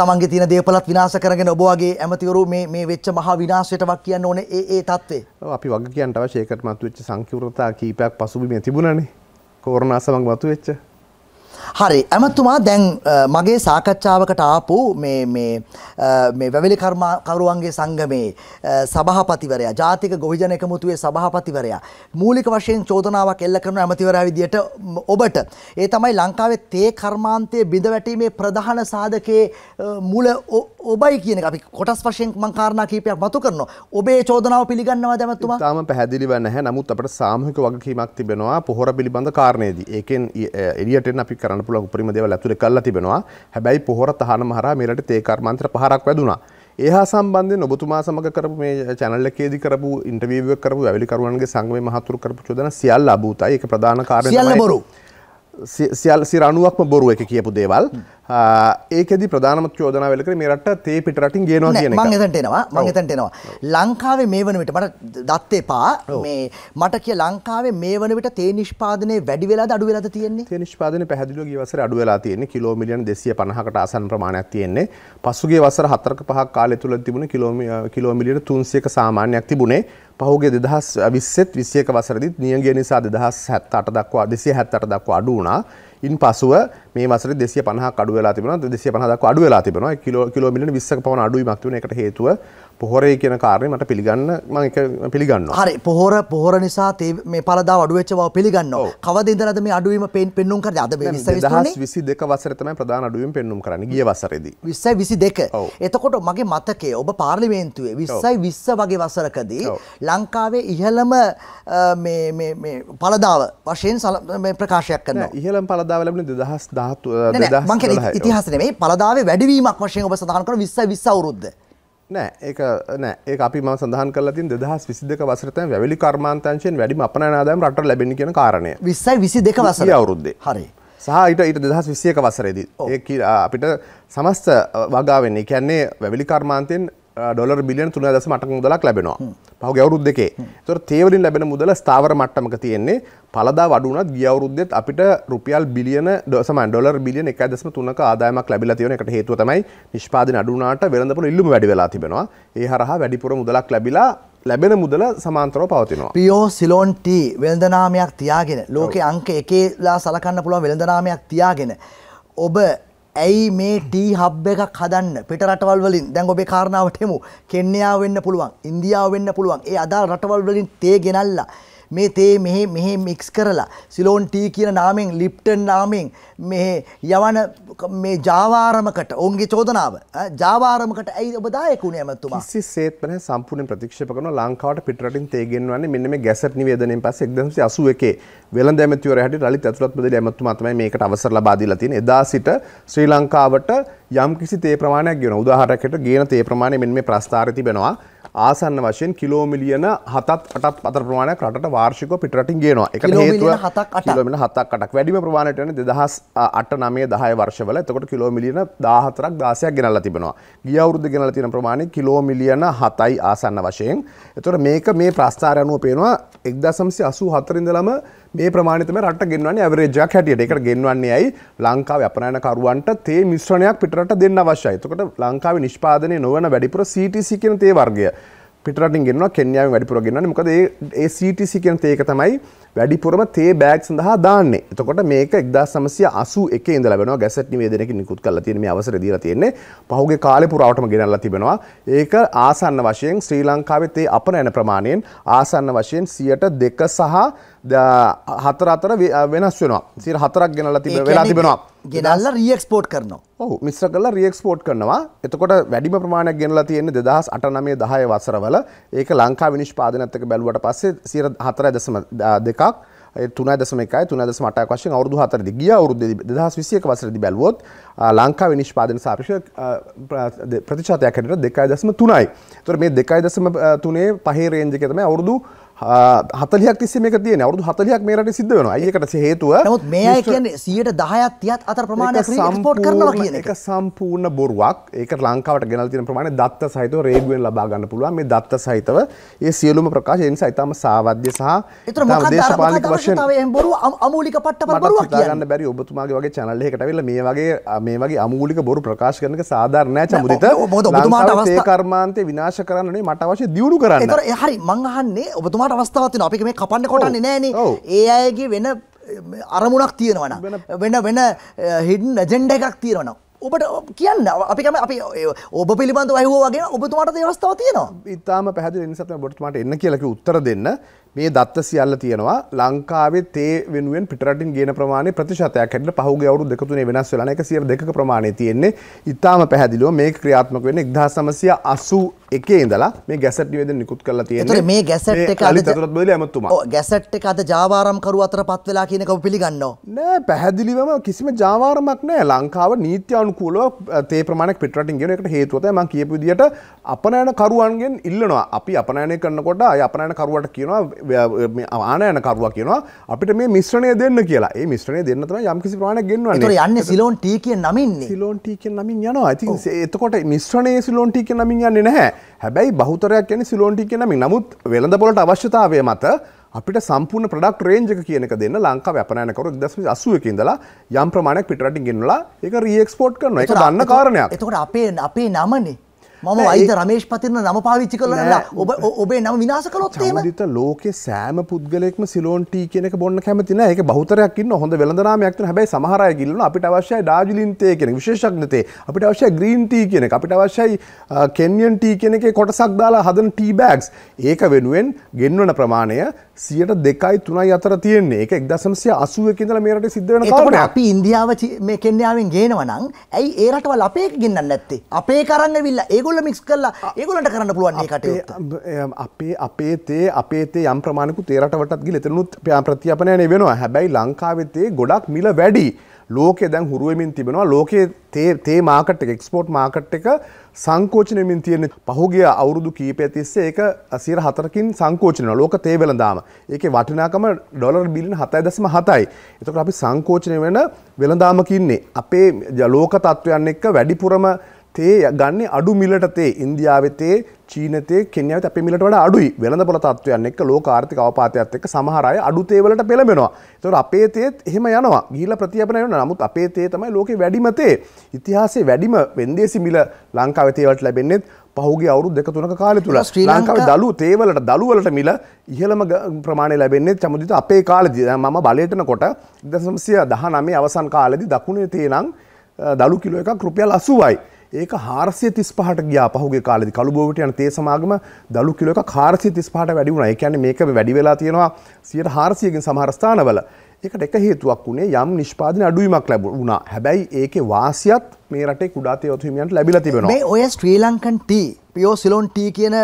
Speaker 1: තමන්ගේ තින දේපලත් විනාස කරගෙන ඔබවාගේ ඇමතිවරු මේ වෙච්ච මහා විනාශයටවක්
Speaker 2: කියන්න ඕන ඒ තත්වේ අපි වග කියන්ට අවශේකට මතු වෙච්ච සංකවරතා කීපයක් පසුබි මේ තිබුණනේ කෝරණා සමඟ මතු වෙච්චා හරි ඇමතුමා දැන් මගේ
Speaker 1: සාකච්ඡාවකට ආපු මේ මේ මේ වැවිලි කරුවන්ගේ සංගමේ සභාපතිවරයා ජාතික ගොවිජන එකමුතුවේ සභාපතිවරයා මූලික වශයෙන් චෝදනාවක් එල්ල කරන ඇමතිවරයා විදියට ඔබට ඒ තමයි ලංකාවේ තේ කර්මාන්තයේ බිඳ වැටීමේ ප්‍රධාන සාධකයේ මුල ඔබයි කියන එක අපි කොටස් වශයෙන් මම කාරණා කිහිපයක් මතු කරනවා
Speaker 2: ඔබේ චෝදනාව පිළිගන්නවද ඇමතුමා තාම පැහැදිලිව නැහැ නමුත් අපිට සාමූහික වගකීමක් තිබෙනවා පොහොර පිළිබඳ කාරණේදී ඒකෙන් එළියට එන්න අපි කරන කරන්න පුළ උපරිම දෙව ඇතුර කල්ලා තිබෙනවා හැබැයි පොහොර තහන මහර මේට තේකර්මන්ත්‍ර පහරක් වැදුණා ඒහා සම්බන්ධය නොබතුමා සමඟ කරපු මේ චැනල්ලකේදි කරපු ඉන්ටවීව කරපු වැලිකරුවන්ගේ සංගම මහතුර කරපු චෝදන සියල් අබූතයි එක ප්‍රධාන කාරය සියල්ල බොරු සියල් සිරණුවක්ම බොරුව එක කියපු දේවල් ඒකෙද ප්‍රධානමත් චෝදනා වෙලකර මේරට තේ පිට රටින් ගේනවා කියන මං එතන්ටෙනවා මං එතන්ටෙනවා
Speaker 1: ලංකාවේ මේ වන විට මට දත්තේ පා මේ මට කිය ලංකාවේ මේ වන විට තේ
Speaker 2: නිෂ්පාදනය වැඩි වෙලා අඩු වෙලාද තියෙන්නේ තේ නිෂ්පාදනය පැහැදිලිව ගිය වසරේ අඩු වෙලා තියෙන්නේ කිලෝ මිලියන 250කට ආසන්න ප්‍රමාණයක් තියෙන්නේ පසුගිය වසර 4ක 5ක් කාලය තුල තිබුණේ කිලෝ කිලෝ මිලියන 300ක සාමාන්‍යයක් තිබුණේ පහුගේ දෙදහස් විස්සෙත් විසියක වසරදිත් නියගේ නිසා දෙදහස් හැත් අට දක්වා දෙසිය හැත් අට දක්වා අඩු වුණා ඉන් පසුව මේ මසර දෙසිය පහ කඩු වෙලා තිබෙන දෙසිය පහදක් අඩු වෙලා තිබෙනවා කිලෝ කිලෝමිලට විස්සක පවන අඩුවීමක් වෙන එකට හේතුව පොහොරේ කියන කාරණය මට පිළිගන්න මම එක පිළිගන්නවා. හරි
Speaker 1: පොහොර පොහොර නිසා මේ පළදා අඩු වෙච්ච බව පිළිගන්නවා. කවද ඉඳලාද මේ අඩුවීම පෙන්නුම් කරන්නේ? අද 2022
Speaker 2: වසරේ තමයි ප්‍රධාන අඩුවීම පෙන්නුම් කරන්නේ ගිය වසරේදී.
Speaker 1: 2022. එතකොට මගේ මතකයේ ඔබ පාර්ලිමේන්තුවේ 2020 වගේ වසරකදී ලංකාවේ ඉහළම මේ මේ මේ පළදාව වශයෙන් මේ ප්‍රකාශයක්
Speaker 2: කරනවා. ඉහළම පළදාව ලැබුණේ 2017 2010. මම කියන්නේ ඉතිහාස නෙමෙයි
Speaker 1: පළදාවේ වැඩිවීමක් වශයෙන් ඔබ සඳහන් කරන 2020 අවුරුද්ද.
Speaker 2: නෑ ඒක නෑ ඒ අපි ම සඳහන් කලින් දෙදහස් විසිදක වසරත වැලි කර්මාන්තංශයෙන් වැඩිම අපනනාදායම් රට ලැබෙන කියන කාරණය විස්සයි විසි දෙක වසර අවුරුද්දේ හරි සහහිට ඊට දෙදහස් විසියක වසරේදී ඒ අපිට සමස්ත වගාවෙන්නේ කියන්නේ වැවිලි කර්මාන්තයෙන් ඩොලර් බිලියන් තුන දස මටක මුදලක් ලැබෙනවා පහු ගැවරුද් දෙකේ තොර තේවලින් ලැබෙන මුදල ස්ථාවර මට්ටමක තියෙන්නේ පලදා වඩුනත් ගියවරුද්දෙත් අපිට රුපියල් බිලියන දොසම ඩොලර් බිලියන එක දසම තුනක ආදායමක් ලැබිලා තියෙන එකට හේතුව තමයි නිෂ්පාදන අඩුනාට වෙළඳපොළ ඉල්ලුම වැඩි වෙලා තිබෙනවා ඒ හරහා වැඩිපුර මුදලක් ලැබිලා ලැබෙන මුදල සමාන්තරව පවතිනවා
Speaker 1: පියෝ සිලෝන්ට වෙළඳනාමයක් තියාගෙන ලෝක අංක එකේලා සලකන්න පුළුවන් වෙළඳනාමයක් තියාගෙන ඔබ ඇයි මේ ටී හබ් එකක් හදන්න පිට රටවල් වලින් දැන් ඔබේ කාරණාවට එමු කෙන්යා වෙන්න පුළුවන් ඉන්දියාව වෙන්න පුළුවන් ඒ අදාළ රටවල් වලින් තේ ගෙනල්ලා මේ තේ මෙහි මෙහි මික්ස් කරලා සිලෝන් ටී කියන නාමෙන් ලිප්ටන් නාමෙන් මෙහි යවන මේ ජාවාරමකට ඔවුන්ගේ චෝදනාව ජාවාරමකට ඇයි ඔබ දායක වුණේ ඇමතුමා
Speaker 2: කිසිසේත් නැහැ සම්පූර්ණයෙන් ප්‍රතික්ෂේප කරන ලංකාවට පිටරටින් තේ ගෙන්වන්නේ මෙන්න මේ ගැසට් නිවේදනයෙන් පස්සේ 1981 වෙළඳ ඇමතිවරයා හැටියට ලලිත් ඇතුළත් මුදලි ඇමතුමා තමයි මේකට අවසර ලබා දීලා තියෙන්නේ එදා සිට ශ්‍රී ලංකාවට යම් කිසි තේ ප්‍රමාණයක් ගෙන උදාහරකට ගේන තේ ප්‍රමාණය මෙන්න මේ ප්‍රස්ථාර තිබෙනවා ආසන්න වශයෙන් කිලෝමිලියන හතත් අටත් අතර ප්‍රමාණයක් රටට වාර්ෂික පිටරටින් ගේනවා එක හේතුව කිලෝමින හතක් අටක් වැඩිම ප්‍රමාණයට වෙන දෙදහස් අට නමය දහය වර්ෂවල එතකොට කිලෝමිලියන දාහතරක් දාසයක් ගෙනල්ලා තිබෙනවා ගිය අවුරුද්ද ගෙනලා තියෙන ප්‍රමාණය කිලෝමිලියන හතයි ආසන්න වශයෙන් එතකොට මේක මේ ප්‍රස්ථාරය අනුව පේනවා එක්දසම්සි අසූ හතරින්දලම මේ ප්‍රමාණතම රට ගෙන්වන්නේ ඇවරේජයක් හැටියට එකට ගෙන්වන්නේ ඇයි ලංකාව අපනයනකරුවන්ට තේ මිශ්‍රණයක් පිටරට දෙන්න අවශ්‍යයි. එතකොට ලංකාවේ නිෂ්පාදනය නොවන වැඩිපුර CTC කියන තේ වර්ගය. පිටරටින් ගෙන්වා කෙන්යාවෙන් වැඩිපුර ගෙන්වන්නේ මොකද ඒ ඒ CTC කියන තේක තමයි වැඩිපුරම තේ බෑග් සඳහා දාන්නේ. එතකොට මේක 1981 ඉඳලා වෙනවා ගැසට් නිවේදනයකින් නිකුත් කරලා තියෙන මේ අවසර දීලා තියෙන්නේ. පහුගිය කාලේ පුරාවටම ගෙනල්ලා තිබෙනවා. ඒක ආසන්න වශයෙන් ශ්‍රී ලංකාවේ තේ අපනයන ප්‍රමාණයෙන් ආසන්න වශයෙන් 2% සහ 4 අතර වෙනස් වෙනවා. 4ක් ගෙනල්ලා තිබෙනවා. වෙලා තිබෙනවා. ගෙනල්ල රියක්ස්පෝට් කරනවා ඔහු මිශ්‍ර කල රියක්ස්පෝට් කරනවා එතකොට වැඩිම ප්‍රමාණයක් ගෙනලා තියෙන්නේ දෙදහස් අට නමේ දහය වසරවල ඒක ලංකා විනිශ්පාදනත්තක බැලුවට පස්සේ සිර හතර දසම දෙකක් තුන දසම එකයි තුන දසම අටක් වශයෙන් අවුරුදු හතරදි ගිය අවුරුදු දෙදහස් විසියක වසරදි බැලුවොත් ලංකා විනිශ්පාදන සාපේක්ෂ ප්‍රතිශතයක් හැටියට දෙකයි දශම තුනයි. ඒතර මේ දෙකයි දශම තුනේ පහේ රේන්ජ් එකේ තමයි අවුරුදු හතලයක් තිස්සේ මේක තියෙන අවුරුදු හතලයක් මේ රටේ සිද්ධ වෙනවා. ඒකට හේතුව නමුත් මේ අය කියන්නේ
Speaker 1: 110ක් 30ක් අතර ප්‍රමාණයක් එක්ස්පෝට් කරනවා කියන
Speaker 2: එක. ඒක සම්පූර්ණ බොරුවක්. ඒක ලංකාවට ගෙනල්ලා තියෙන ප්‍රමාණය දත්ත සහිතව රේගුවෙන් ලබා ගන්න පුළුවන්. මේ දත්ත සහිතව ඒ සියලුම ප්‍රකාශ ඒ නිසා ඊටම සාවද්‍ය සහ දේශපාලනික වශයෙන්
Speaker 1: එහෙම බොරු අමූලික පට්ටපට බොරුවක් කියන්නේ.
Speaker 2: ගන්න බැරි ඔබතුමාගේ වගේ channel එකකට අවිල්ලා මේ වගේ මේ වගේ අමූලික බොරු ප්‍රකාශ කරන එක සාධාරණ නැහැ චමුදිත. ඔබතුමාට අවස්ථා ඒ කර්මාන්තේ විනාශ කරන්න නෙවෙයි මට අවශ්‍ය දියුණු කරන්න. ඒතර
Speaker 1: හරි මං අහන්නේ ඔබතුමා සමහට
Speaker 2: අවස්ථාවතින අපි මේ කපන්න කොටන්නේ නෑන ඒ අයගේ වෙන
Speaker 1: අරමුණක් තියෙනවන වෙන වෙන හිඩන් ජෙන්ඩ එකක් තියෙනවන ඔබට කියන්න අපිකම අපි ඔබ
Speaker 2: පිළිබඳ අයෝ වගේ ඔබතුමාට දවස්ථාව තියෙනවා ඉතාම පැහදි නිසත බොටමට එන්න කියලක උත්තර දෙන්න මේ දත්ත සියල්ල තියෙනවා ලංකාවේ තේ වෙනුවෙන් පිටරටින් ගේන ප්‍රමාණය ප්‍රතිශතයක් හැටියට පහුගිය අවුරුදු දෙක තුනේ වෙනස් වෙලා නැහැ 102ක ප්‍රමාණය තියෙන්නේ. ඊටාම පැහැදිලිව මේක ක්‍රියාත්මක වෙන්නේ 1981 ඉඳලා මේ ගැසට් නිවේදන නිකුත් කරලා තියෙන්නේ. ඒතර මේ ගැසට් එක අද චතුරත් බදලි ඇමතුමා. ඔව්
Speaker 1: ගැසට් එක අද ජාවාරම්කරු අතරපත් වෙලා කියන එක ඔබ පිළිගන්නව?
Speaker 2: නෑ පැහැදිලිවම කිසිම ජාවාරමක් නෑ ලංකාව නීත්‍ය අනුකූලව තේ ප්‍රමාණයක් පිටරටින් ගෙන එකට හේතුව තමයි මම කියපු විදිහට අපනයන කරුවන්ගෙන් ඉල්ලනවා. අපි අපනයනය කරනකොට අය අපනයන කරුවට කියනවා ආන යන කරුවක් කියනවා අපිට මේ මිශ්‍රණය දෙන්න කියලා ඒ මිශ්‍රණය දෙන්න තම යම්කිසි ප්‍රමාණයක් ගෙන්වන්නේ. ඒතර යන්නේ සිලෝන් ටී කියන නමින්නේ. සිලෝන් ටී කියන නමින් යනවා. ඉතින් එතකොට මිශ්‍රණයේ සිලෝන් ටී කියන නමින් යන්නේ නැහැ. හැබැයි බහුතරයක් කියන්නේ සිලෝන් ටී කියන නමින්. නමුත් වෙළඳ පොළට අවශ්‍යතාවය මත අපිට සම්පූර්ණ ප්‍රඩක්් රේන්ජ කියනක දෙන්න ලංකා වැපනයනකරු දස්ම අසුවකින්දලා යම් ප්‍රමාණයක් පිටරටින් ගෙන්නලා එක රියක්ස්පෝට් කරන එක දන්න කාරණයක් එතකට අපේ අපේ නමනේ මම වෛද
Speaker 1: රමේෂ් පතිරන නම පාවිච්චි කරලා ඔබ
Speaker 2: ඔබේ නම විනාස කලොත් ත ලෝක සෑම පුද්ගලෙක්ම සිලෝන්ටී කියෙක බොන්න කැමතින එක බහතරයක්කින්න හොඳ වෙළඳනාමයක් හැබයි සමහරය ගිල්ලන අපිට අවශ්‍යයි ඩාජිලින්තය කෙන විශේෂක්නතේ අපිට අවශ්‍ය ග්‍රීන්ටී කියෙන අපිට අවශ්‍යයි කෙන්ියන්ටී කෙනෙ කොටසක් දාලා හදන් ටීබෑක්ස් ඒක වෙනුවෙන් ගෙන්වන ප්‍රමාණය සියට දෙකයි තුනයි අතර තියෙන්නේ එක එක්දසම්සය අසුවකිදල මේරට සිද්ධවන කාරන අපි
Speaker 1: ඉන්දියාව මේ කෙන්යාවෙන් ගේනවනං ඇයි ඒරටවල් අපේ ගන්න නැත්තේ අපේ කරන්න විල්ලා ඒගොල ඒගොල්ල මික්ස් කල්ලා ඒගොලට කරන්න පුළුවන්
Speaker 2: කට අපේ අපේ තේ අපේ යම් ප්‍රමාණකු තේරටවටත් ගිල එතනුත් ප්‍රතිපනයන වෙනවා හැබැයි ලංකාවෙතේ ගොඩක් මිල වැඩි ලෝකෙ දැන් හුරුවමින් තිබෙනවා ලෝකයේ තේ මාකට් එක එක්ස්පෝට් මාකට් එක සංකෝචනයමින් තියෙන පහුගේ අවුරුදු කීපය තිස්සේ ඒක අසීර හතරකින් සංකෝචනය ලෝක තේ වෙළඳාම ඒකේ වටිනාකම ඩොලර් බිලියන 7.7යි. එතකොට අපි සංකෝචනය වෙන වෙළඳාමක ඉන්නේ. අපේ ලෝක තත්ත්වයන් එක්ක වැඩිපුරම තේ ගන්න අඩු මිලටතේ ඉන්දියාවතේ චීනතේ කෙන්යාව අප මිලට වඩ අඩුයි වෙළඳ පොල තත්වයන්න එක ලෝක ආර්ථික අවපාතයත් එක්ක සමහරය අඩුතේවලට පෙළඹෙනවා. තොර අපේ තේත් එහෙම යනවා ගීල ප්‍රතියපන යන නමුත් අපේ තේ තමයි ලෝක වැඩිමතේ ඉතිහාසේ වැඩිම වෙන්දේසි මිල ලංකාවතේවට ලැබෙන්නේෙත් පහුගේ අවුරු දෙක තුනක කාලය තුළ ලංකාව දළු තේවලට දළුවලට මිල ඉහළම ප්‍රමාණය ලැබෙන්නේ චමුදිත අපේ කාලෙද මම බලයටන කොට දසම්සිය දහ නමේ අවසන් කාලෙදි දකුණේ තේනම් දළු කිලෝ එකක් රුපියල් අසුවයි. ඒක හාරසිය තිස් පහට ගියා පහුගේ කාලෙදි කළුබෝවට යන තේ සමාගම දළු කිලෝ එකක් හාරසිය තිස් පහට වැඩි වුණා. ඒ කියන්නේ මේක වැඩි වෙලා තියෙනවා 100%කින් සමහර ස්ථානවල. ඒකට එක හේතුවක් වුණේ යම් නිෂ්පාදන අඩුවීමක් ලැබුණා. හැබැයි ඒකේ වාසියත් මේ රටේ කුඩා තේ ඔතු හිමියන්ට ලැබිලා තිබෙනවා. මේ
Speaker 1: ඔය Sri Lankan tea, pure Ceylon tea කියන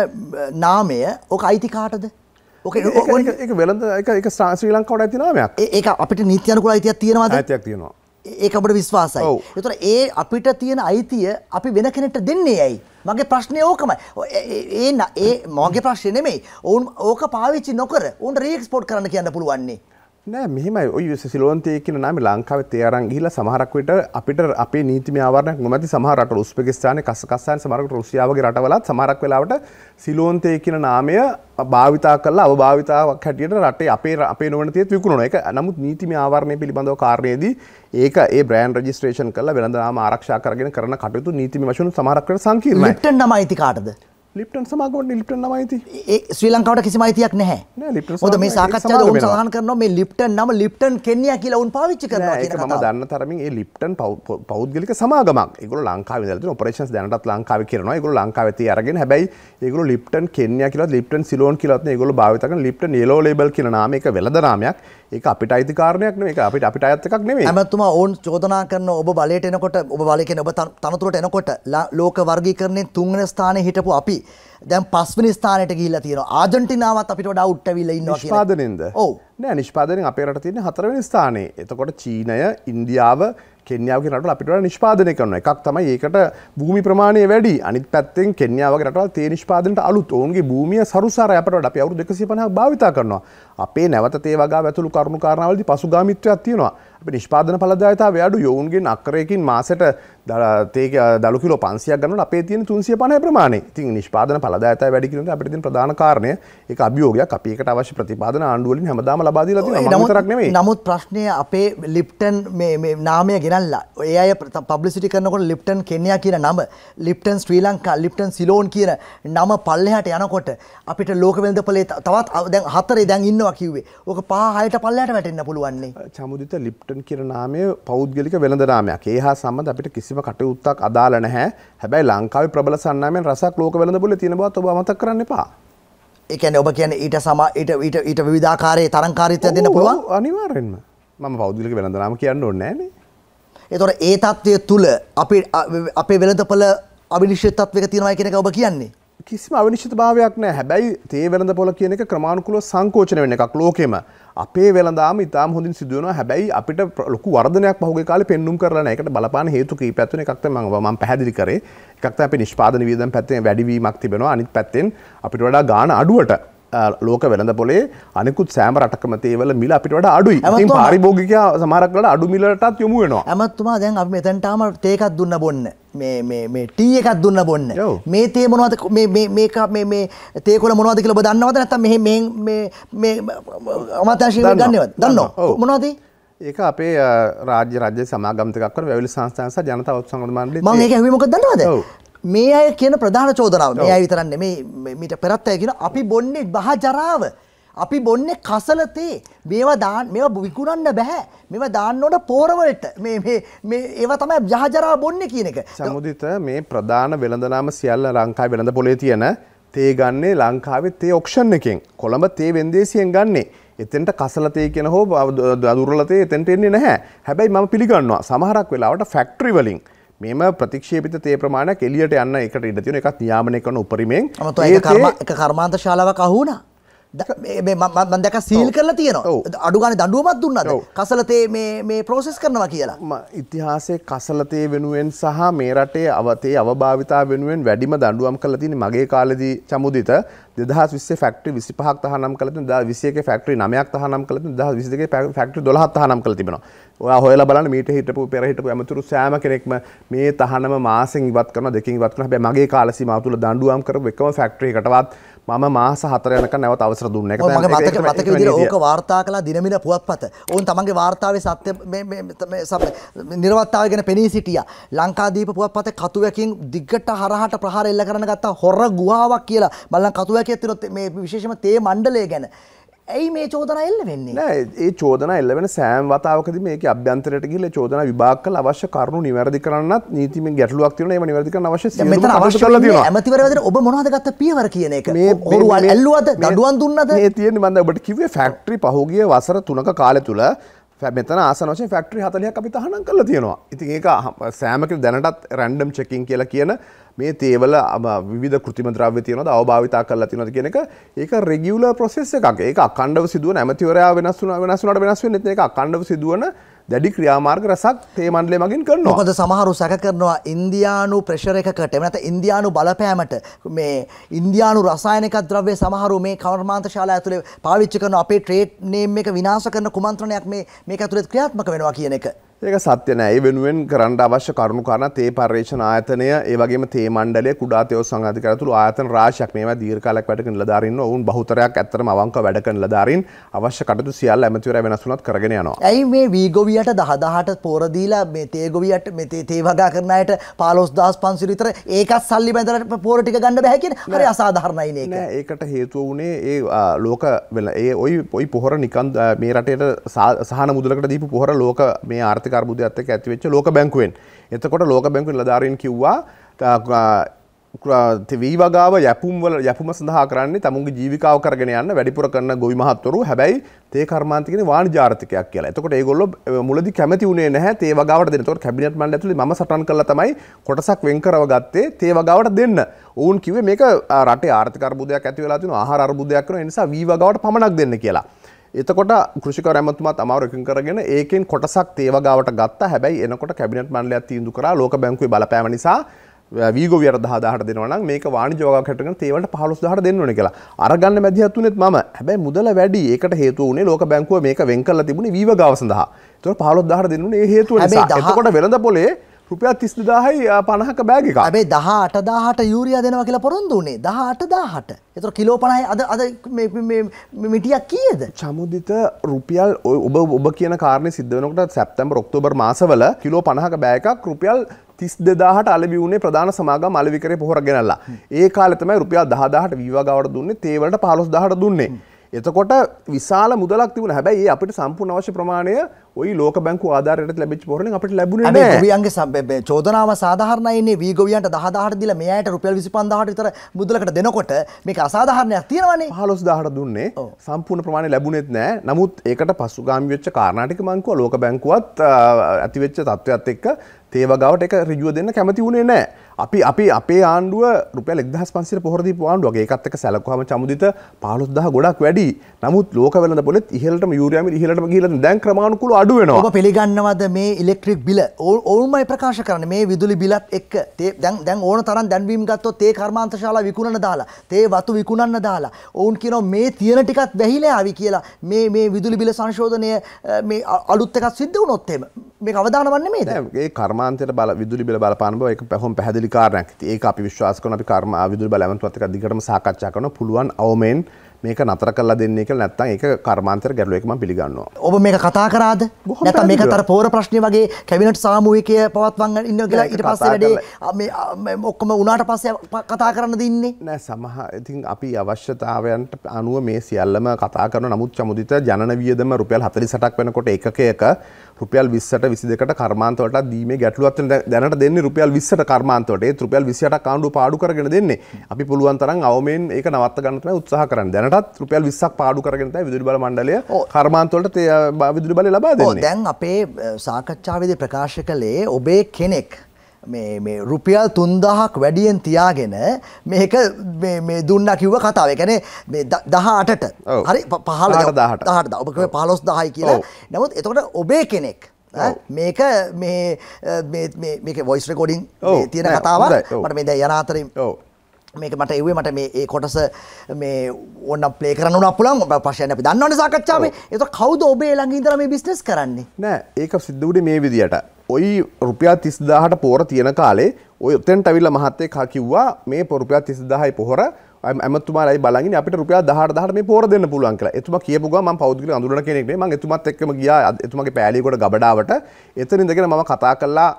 Speaker 1: නාමය ඔක අයිති කාටද? ඔක ඒක වෙළඳ ඒක ශ්‍රී ලංකාවට ඇති නාමයක්. ඒක අපිට නීති අනුකූල අයිතියක් තියෙනවද? අයිතියක් තියෙනවා. ඒක අපට විශ්වාසයි. ඒතර ඒ අපිට තියෙන අයිතිය අපි වෙන කෙනෙක්ට දෙන්නේ ඇයි? මගේ ප්‍රශ්නේ ඕකමයි. ඒ ඒ මගේ ප්‍රශ්නේ නෙමෙයි. ඕන් ඕක පාවිච්චි නොකර ඕන් රීඑක්ස්පෝට් කරන්න කියන්න පුළුවන්නේ.
Speaker 2: නෑ මෙහම ඔය සිලෝන්තය කියන නම ලංකාව තේරන් ගහිල සමහරක්වට අපිට අප නීති මාවරන නොමති සමහරට උස්පෙකිස්ාන කසකස්සාන් සමරකට රුසියාවගේ රටවලත් සමරක් වෙලාවට සිලෝන්තය කියන නාමය භාවිතා කල අවභාවිතාවක් හැටියට රටේ අපේ අපේ නොනතය විකුණ එක නමුත් නීතිම ආවරණය පිළිබඳව කාරණයේදී ඒක ඒ බ්‍රෑන් රජිස්ට්‍රේෂන් කල වෙළඳනාම ආරක්ෂා කරගෙන කරන කටයුතු නීතිම වශන සමරක්කට සංකීර්ණට නමයිතිකාටද ලිප්ටන් සමාගමට ලිප්ටන් නමයිති
Speaker 1: ඒ ශ්‍රී ලංකාවට කිසිම අයිතියක් නැහැ
Speaker 2: හොඳ මේ සාකච්ඡාවේ ඔවුන් සඳහන් කරනවා මේ ලිප්ටන් නම ලිප්ටන් කෙන්යා කියලා ඔවුන් පාවිච්චි කරනවා කියන කතාව. මම දන්න තරමින් ඒ ලිප්ටන් පෞද්ගලික සමාගමක්. ඒගොල්ලෝ ලංකාවේ ඉඳලා තියෙන ඔපරේෂන්ස් දැනටත් ලංකාවේ කරනවා. ඒගොල්ලෝ ලංකාවේ තිය අරගෙන හැබැයි ඒගොල්ලෝ ලිප්ටන් කෙන්යා කියලාත් ලිප්ටන් සිලෝන් කියලාත් නේ ඒගොල්ලෝ භාවිත කරන ලිප්ටන් යෙලෝ ලේබල් කියන නාම එක වෙළඳ නාමයක්. ඒක අපිට අයිති කාරණයක් නෙවෙයි. ඒක අපිට අපිට අයත් එකක් නෙවෙයි. හැමතුමා ඔවුන් චෝදනා කරන ඔබ බලයට එනකොට ඔබ බලය කියන්නේ ඔබ
Speaker 1: තනතුරට එනකොට ලෝක වර්ගීකරණයෙන් තුන්වෙනි ස්ථානයේ හිටපු අපි දැන් පස්වනි ස්ථානයට ගිහිල්ලා
Speaker 2: තියෙනවා. ආජන්ටිනාවත් අපිට වඩා උට්ටවිලා ඉන්නවා කියලා. නිෂ්පාදනයෙන්ද? ඔව්. නෑ නිෂ්පාදනයෙන් අපේ රට තියෙන්නේ හතරවෙනි ස්ථානයේ. එතකොට චීනය, ඉන්දියාව, කෙන්යාව කියන රටවල් අපිට වඩා නිෂ්පාදනය කරනවා. එකක් තමයි ඒකට භූමි ප්‍රමාණය වැඩි. අනිත් පැත්තෙන් කෙන්යාව වගේ රටවල් තේ නිෂ්පාදනයට අලුත්. ඔවුන්ගේ භූමිය සරුසාරයි අපට වඩා. අපි අවුරුදු 150ක් භාවිතා කරනවා. අපේ නැවත තේ වගාව ඇතුළු කරුණු කාරණාවලදී පසුගාමීත්වයක් තියෙනවා. අපි නිෂ්පාදන පළදායතාවය අඩු. යෝවුන්ගෙන් අක්කරයකින් මාසෙට දරතේක දළු පන්සිය ගන්න අපේ තියෙන තුන්සිය පනය ප්‍රමාණය තින් නිෂ්පාදන පලද ඇත වැඩිකිරට අපිති ප්‍රධානකාරණය ඒ අභියෝගයක් අපේකට අවශ්‍ය ප්‍රතිපාදන ආණ්ඩුවලින් හැමදාම ලබාදී නමුතරක්නේ නමුත්
Speaker 1: ප්‍රශ්නය අපේ ලිප්ටන් නාමය ගෙනල්ලා ඒ අය පබ්ලිසිටි කරනකොට ලිප්ටන් කෙන්යා කියන නම ලිප්ටන් ශ්‍රී ලංකා ලිප්ටන් සිලෝන් කියන නම පල්ලෙහට යනකොට අපිට ලෝකවෙල්ද පලේ තවත් දැන් හතරේ දැන් ඉන්නවා කිව්වේ ඕක පහයට පල්ලට වැටෙන්න්න පුළුවන්නේ
Speaker 2: චමුදිත ලිප්ටන් කියන නාමය පෞද්ගලික වෙළඳ නාමයක් ඒ හා සම්බඳ අපිට කිසි කිසිම කටයුත්තක් අදාළ නැහැ. හැබැයි ලංකාවේ ප්‍රබල සන්නාමයෙන් රසක් ලෝක වෙළඳපොලේ තියෙන බවත් ඔබ අමතක කරන්න එපා. ඒ කියන්නේ ඔබ කියන්නේ ඊට සමා ඊට ඊට ඊට විවිධාකාරයේ තරංකාරීත්වය දෙන්න පුළුවන්? අනිවාර්යෙන්ම.
Speaker 1: මම පෞද්ගලික වෙළඳනාම කියන්න ඕනේ නැහැ නේ. එතොට ඒ තත්ත්වය තුළ අපි
Speaker 2: අපේ වෙළඳපල අභිනිශ්‍ය තත්වක තියෙනවා කෙනෙක ඔබ කියන්නේ කිසිම අවිනිශ්චිතභාවයක් නෑ හැබැයි තේ වෙළඳ පොළ කියන එක ක්‍රමාණුකූලව සංකෝචන වෙන එකක් ලෝකෙම. අපේ වෙළඳාම ඉතාම හොඳින් සිදු වෙනවා. හැබැයි අපිට ලොකු වර්ධනයක් පහුගිය කාලේ පෙන්눔 කරලා නෑ. ඒකට බලපාන හේතු කීපයක් තුන එකක් තමයි මම මම පැහැදිලි කරේ. එකක් තමයි අපේ නිෂ්පාදන වියදම් පැත්තෙන් වැඩිවීමක් තිබෙනවා. අනිත් පැත්තෙන් අපිට වඩා ගාණ අඩුවට ලෝක වෙළඳ පොලේ අනෙකුත් සෑම රටකමතේවල මිල අපිට වඩ අඩුයි ඇති පරිභෝගික සමරක්ලට අඩු මිලටත් යොමු වෙනවා
Speaker 1: ඇමත්තුමා දැන් අප මෙතැන්ටාම ඒකත් දුන්න බොන්න ටී එකක් දුන්න බොන්න මේ තේ මොනවද මේක මේ තේකොල මොනවද කියල බදන්නවද නැත්තම් මෙ අමතාශී ගන්නවත් දන්න මොනවදී
Speaker 2: ඒක අපේ රාජ්‍ය රජ සමාගමතකර වැවිල සංස්ථාන්ස ජනතාවත් සංගමන්ල
Speaker 1: මක දන්නවද මේ අය කියන ප්‍රධාන චෝදනාව මේ අය විතරන්න මේ මිට පෙරත් අය කියෙන අපි බොන්නේ බහජරාව අපි බොන්නේ කසලතේ මේවා දාන් මෙ විකුණන්න
Speaker 2: බැහැ මෙම දාන්නෝට පෝරවලට ඒව තමයි ජාජරා බොන්න කියන එක සමුදිත මේ ප්‍රධාන වෙළඳනාම සියල්ල ලංකා වෙළඳ පොලේ තියෙන තේ ගන්නේ ලංකාවේ තේ ඔක්ෂන් එකෙන් කොළඹ තේ වෙන්දේසියෙන් ගන්නේ එතෙන්ට කසලතය කියන හෝ දුරලතේ එතැට එන්නේ නැහැ හැබැයි ම පිළිගන්නවා සමහරක් වෙලාවට ෆැක්ට්‍රි වලින් මෙම ප්‍රතික්ෂේපිත තේ ප්‍රමාණයක් එලියට යන්න එකට ඉඩ තියෙන එකක් නියාමනය කරන උපරිමයෙන් කර්මාන්ත
Speaker 1: ශාලාවක් අහුණා මන් දැක සීල් කරලා තියෙනවා අඩුගන දඩුවමත් දුන්නද කසලතේ මේ පෝසෙස් කරනවා කියලා
Speaker 2: ඉතිහාසේ කසලතේ වෙනුවෙන් සහ මේ රටේ අවතේ අවභාවිතා වෙනුවෙන් වැඩිම දඩුවම් කල තින මගේ කාලදී චමුදිත දෙදහස් විස්සේ ෆක්ටි විසි පහක් තහනම් කලත ද විසියක ෆක්ටරි නමයක් තහනම් කලත දහ විසිගේ ෆක්ටි දොලහත් තහනම් කල තිබෙන හොල බලන්න මීට හිටපු පෙරහිටපු ඇමතුරු සෑම කෙනෙක්ම මේ තහනම මාසින් ඉවත් කරන දෙකින් ඉවත් කරන හැබැයි මගේ කාලසීමාව තුළ දඬුවම් කරපු එකම ෆැක්ටරි එකටවත් මම මාස හතරයනක නැවත අවසර දුන්න එක මතක මතක විදිර ඕක
Speaker 1: වාර්තා කලා දිනමින පුවත්පත ඔවුන් තමන්ගේ වාර්තාවේ සත්‍ය නිර්වත්තාව ගැන පෙනී සිටිය ලංකාදීප පුවත්පත කතුවැකින් දිග්ගට හරහට ප්‍රහාර එල්ල කරන ගත්තා හොර ගුවාවක් කියලා බලන් කතුවැකි ඇතිනොත් මේ විශේෂම තේ මණ්ඩලය ගැන ඇයි මේ චෝදන එල්ල වෙන්නේ
Speaker 2: නෑ ඒ චෝදන එල්ල වෙන සෑම් වතාවකද මේක අභ්‍යන්තරයට ගිහිල්ලා චෝදන විභාග කළ අවශ්‍ය කරුණු නිවැරදි කරන්නත් නීතිමය ගැටලුවක් තියෙනවා ඒව නිවැරදි කරන්න අවශ්‍ය සියලු මෙතන අවශ්‍ය කරලා තියෙනවා ඇමතිවරයාද ඔබ මොනවද ගත්ත පියවර කියන එක හොරු ඇල්ලුවද දඬුවම් දුන්නද මේ තියෙන්නේ මම ඔබට කිව්වේ ෆැක්ටරි පහුගිය වසර 3ක කාලය තුල මෙතන ආසනවශයෙන් ෆැක්ටරි හතලයක් අපි තහනම් කළ තියෙනවා ඉතින් ඒක සෑමකල් දැනටත් රැන්ඩම් චෙකින් කියලා කියන මේ තේවල විධ කෘතිම ද්‍රව්‍ය තියනද අවභාවිතා කරලා තියනද කියන එක ඒක රෙගියුලර් ප්‍රොසෙස් එකක්. ඒක අඛණ්ඩව සිදුවන ඇමතිවරයා වෙනස් වුණා වෙනස් වුණාට වෙනස් වෙන්නේ නැත්නම් ඒක අඛණ්ඩව සිදුවන දැඩි ක්‍රියාමාර්ග රසක් තේ මණ්ඩලය මගින් කරනවා. මොකද
Speaker 1: සමහරු සැක කරනවා ඉන්දියානු ප්‍රෙෂර් එකකට එහෙම නැත්නම් ඉන්දියානු බලපෑමට මේ ඉන්දියානු රසායනික ද්‍රව්‍ය සමහරු මේ කර්මාන්ත ශාලා ඇතුලේ පාවිච්චි කරන අපේ ට්‍රේඩ් නේම් එක විනාශ කරන කුමන්ත්‍රණයක් මේ මේක ඇතුලේ ක්‍රියාත්මක වෙනවා කියන එක.
Speaker 2: ඒක සත්‍ය නෑ. ඒ වෙනුවෙන් කරන්න අවශ්‍ය කරුණු කරන තේ පර්යේෂණ ආයතනය, ඒ වගේම තේ මණ්ඩලය, කුඩා තේ සංඝාධිකාරතුළු ආයතන රාශියක් මේවා දීර්ඝ කාලයක් වැඩ කරන නිලධාරීන්ව ඔවුන් බහුතරයක් ඇත්තටම අවංක වැඩ කරන නිලධාරීන් අවශ්‍ය කටයුතු සියල්ල ඇමතිවරයා වෙනස් වුණත් කරගෙන යනවා.
Speaker 1: ඇයි මේ වීගොවියට 10000ට පොර දීලා මේ තේ ගොවියට මේ තේ වගා කරන අයට 15500 විතර ඒකත් සල්ලි බඳලා පොර ටික ගන්න බෑ කියන හරි අසාධාරණයි නේ
Speaker 2: ඒක. නෑ ඒකට හේතුව වුණේ ඒ ලෝක වෙල ඒ ওই පොහොර නිකන් මේ රටේට සහන මුදලකට දීපු පොහොර ලෝක මේ ආර්ථික ආර්ථික අර්බුදයත් එක්ක ඇතිවෙච්ච ලෝක බැංකුවෙන්. එතකොට ලෝක බැංකුවෙන් නිලධාරීන් කිව්වා වී වගාව යැපුම්වල යැපුම සඳහා කරන්නේ තමුන්ගේ ජීවිකාව කරගෙන යන්න වැඩිපුර කරන ගොවි මහත්වරු හැබැයි තේ කර්මාන්තිකන වාණිජාර්ථකයක් කියලා. එතකොට ඒගොල්ලෝ මුලදි කැමති උනේ නැහැ තේ වගාවට දෙන්න. එතකොට කැබිනට් මණ්ඩලය ඇතුලේ මම සටන් කළා තමයි කොටසක් වෙන් කරව ගත්තේ තේ වගාවට දෙන්න. ඔවුන් කිව්වේ මේක රටේ ආර්ථික අර්බුදයක් ඇති වෙලා තියෙනවා, ආහාර අර්බුදයක් වෙනවා. ඒ නිසා වී වගාවට පමණක් දෙන්න කියලා. එතකොට කෘෂිකර ඇමතුමත් අමාරකින් කරගෙන ඒකෙන් කොටසක් තේවගාවට ගත්ත හැබැයි එනකොට කැබිනට මණ්ඩලය තීන්දු කරා ලෝක බැංකුවේ බලපෑම නිසා වීගෝ වියර 10000ට දෙනවා නම් මේක වාණිජ වගාවක් හැටගෙන තේවලට 15000ට දෙන්න ඕනේ කියලා. අරගන්න මැදිහත් වුණෙත් මම. හැබැයි මුදල වැඩි. ඒකට හේතුව උනේ ලෝක බැංකුව මේක වෙන් කරලා තිබුණේ වීවගාව සඳහා. ඒතකොට 15000ට දෙන්න උනේ ඒ හේතුව නිසා. එතකොට වෙළඳ පොලේ රුපියත් තිස් දාහයි පණහක
Speaker 1: බෑගික ඇබේ දහ අට දාහට යුරිය දෙනවා කියලා පොරොන්දු වනේ දහ අට දාහට එතර කිලෝ පණයි
Speaker 2: අද අද මිටියක් කියද චමුදිත රුපියල් ඔබ ඔබ කියන කාරණය සිද්ධනකට සැප්තැම්බ රොක්තෝබර් මාසවල කිලෝ පණහක බෑකක් රුපියල් තිස් දෙදාහට අලබි වුණේ ප්‍රධාන සමාග මලවිකරේ පොහොර ගෙනල්ලා ඒ කාලතමයි රුපියල් දහදාහට වීවාගවට දුන්නේ තේවලට පහලොස් දහට දුන්නේ එතකොට විශාල මුදලක් තිබුණ හැබැයි අපිට සම්පූර්ණ අවශ්‍ය ප්‍රමාණය ওই ලෝක බැංකු ආධාරයට ලැබිච්ච පොරණින් අපිට ලැබුණේ නැහැ. හැබැයි ගොවියන්ගේ සම්බේ චෝදනාව
Speaker 1: සාධාරණයි ඉන්නේ වී ගොවියන්ට 10000ට දීලා මෙයාට රුපියල් 25000ට විතර මුදලකට දෙනකොට මේක අසාධාරණයක් තියෙනවනේ.
Speaker 2: 15000ට දුන්නේ සම්පූර්ණ ප්‍රමාණය ලැබුණෙත් නැහැ. නමුත් ඒකට පසුගාමි වෙච්ච කාර්නාටික බැංකුව ලෝක බැංකුවත් ඇති වෙච්ච තත්ත්වයක් එක්ක තේවගාවට එක රිජුව දෙන්න කැමති වුණේ නෑ අපි අපි අපේ ආණ්ඩුව රුපියල් 1500 පොහොරදී ආණ්ඩුවක් ඒකත් එක්ක සැලකුවාම චමුදිත 15000 ගොඩක් වැඩි නමුත් ලෝක වෙළඳ පොලෙත් ඉහළටම යූරියා මිල ඉහළටම ගිහිල්ලා දැන් ක්‍රමානුකූලව අඩු වෙනවා ඔබ
Speaker 1: පිළිගන්නවද මේ ඉලෙක්ට්‍රික් බිල ඕල්මයි ප්‍රකාශ කරන්නේ මේ විදුලි බිලත් එක්ක දැන් දැන් ඕන තරම් දැන්වීම් ගත්තොත් ඒ කර්මාන්තශාලා විකුණන දාලා තේ වතු විකුණන්න දාලා ඔවුන් කියනවා මේ තියෙන ටිකත් වැහිලා ආවි කියලා මේ මේ විදුලි බිල සංශෝධනය මේ අලුත් එකක් සිද්ධ වුණොත් එහෙම
Speaker 2: මේ අවධානවන්න මේ ඒ කර්මාන්තයට බල විදුලි බල බලපානව එක පැහොම පැහදිලි කාරණයක්. ඒ අපි විශ්වාස කරන අපි කර්ම විදුලි බල ඇමතුමත් එක්ක දිගටම සාකච්ඡා කරන පුළුවන් අවමෙන් මේක නතර කරලා දෙන්නේ කියලා නැත්නම් ඒක කර්මාන්තයට ගැටලුව එක මම පිළිගන්නවා.
Speaker 1: ඔබ මේක කතා කරාද? නැත්නම් මේක අතර පෝර ප්‍රශ්නේ වගේ කැබිනට් සාමූහිකය පවත්වන්න ඉන්නවා කියලා ඊට පස්සේ වැඩේ
Speaker 2: මේ ඔක්කොම උනාට පස්සේ කතා කරන්න දින්නේ. නෑ සමහ ඉතින් අපි අවශ්‍යතාවයන්ට අනුව මේ සියල්ලම කතා කරන නමුත් චමුදිත ජනන වියදම රුපියල් 48ක් වෙනකොට එකක එක රුපියල් විස්සට විසි දෙකට කර්මාන්තවට දීම ගැටලුවත් දැනට දෙන්න රුපියල් විස්සට කර්මාන්තවට රුපියල් විසිට කාණ්ඩු පාඩු කරගෙන දෙන්නේ අපි පුළුවන් තරම් අවමෙන් ඒක නවත් ගන්නට උත්සාහ කරන්න දැනටත් රුපියල් විස්සක් පාඩු කරගෙන විදුලි බල මණ්ඩලය කර්මාන්තවලට විදුලි බල ලබා දෙන්නේ දැන් අපේ සාකච්ඡාවේදී ප්‍රකාශ කළේ ඔබේ කෙනෙක් මේ රුපියල්
Speaker 1: තුන්දහක් වැඩියෙන් තියාගෙන මේක දුන්න කිව්ව කතාව එකනේ දහටට හරි පහල දහට ඔබ පහලොස් දහයි කියලා නමුත් එතකොට ඔබේ කෙනෙක් මේක මේක වොයිස් රෙකොඩින් තියෙන කතාවක් මට මේ දැ යනාතරින් මේක මට එවේ මට මේ ඒ කොටස මේ ඔන්න පලේ කරන පුළන් පශයන අපි දන්නවන සාකච්ඡාවේ එත කවුද ඔබේ ළඟින්දර මේ බිස්නස් කරන්නේ
Speaker 2: නෑ ඒක සිද්ධ වඩි මේ විදියට ඔයි රුපියා තිස්දාහට පෝර තියෙන කාලේ ඔය ඔත්තෙන් ටවිල්ල මහත්තේ කකිව්වා මේ පොරුපියා තිස්දාහයි පොහොර ඇමතුමායි බලග අපට රුපිය දහට දහට මේ පෝර දෙන්න පුළුවන් කියලා එතුම කියපු ගම පෞද්ගල අඳුරන කෙනෙක් මේ මම එතුමත් එක්කම ගියා එතුමගේ පෑලිකොට ගබඩාවට එතන ඉඳගෙන මම කතා කළා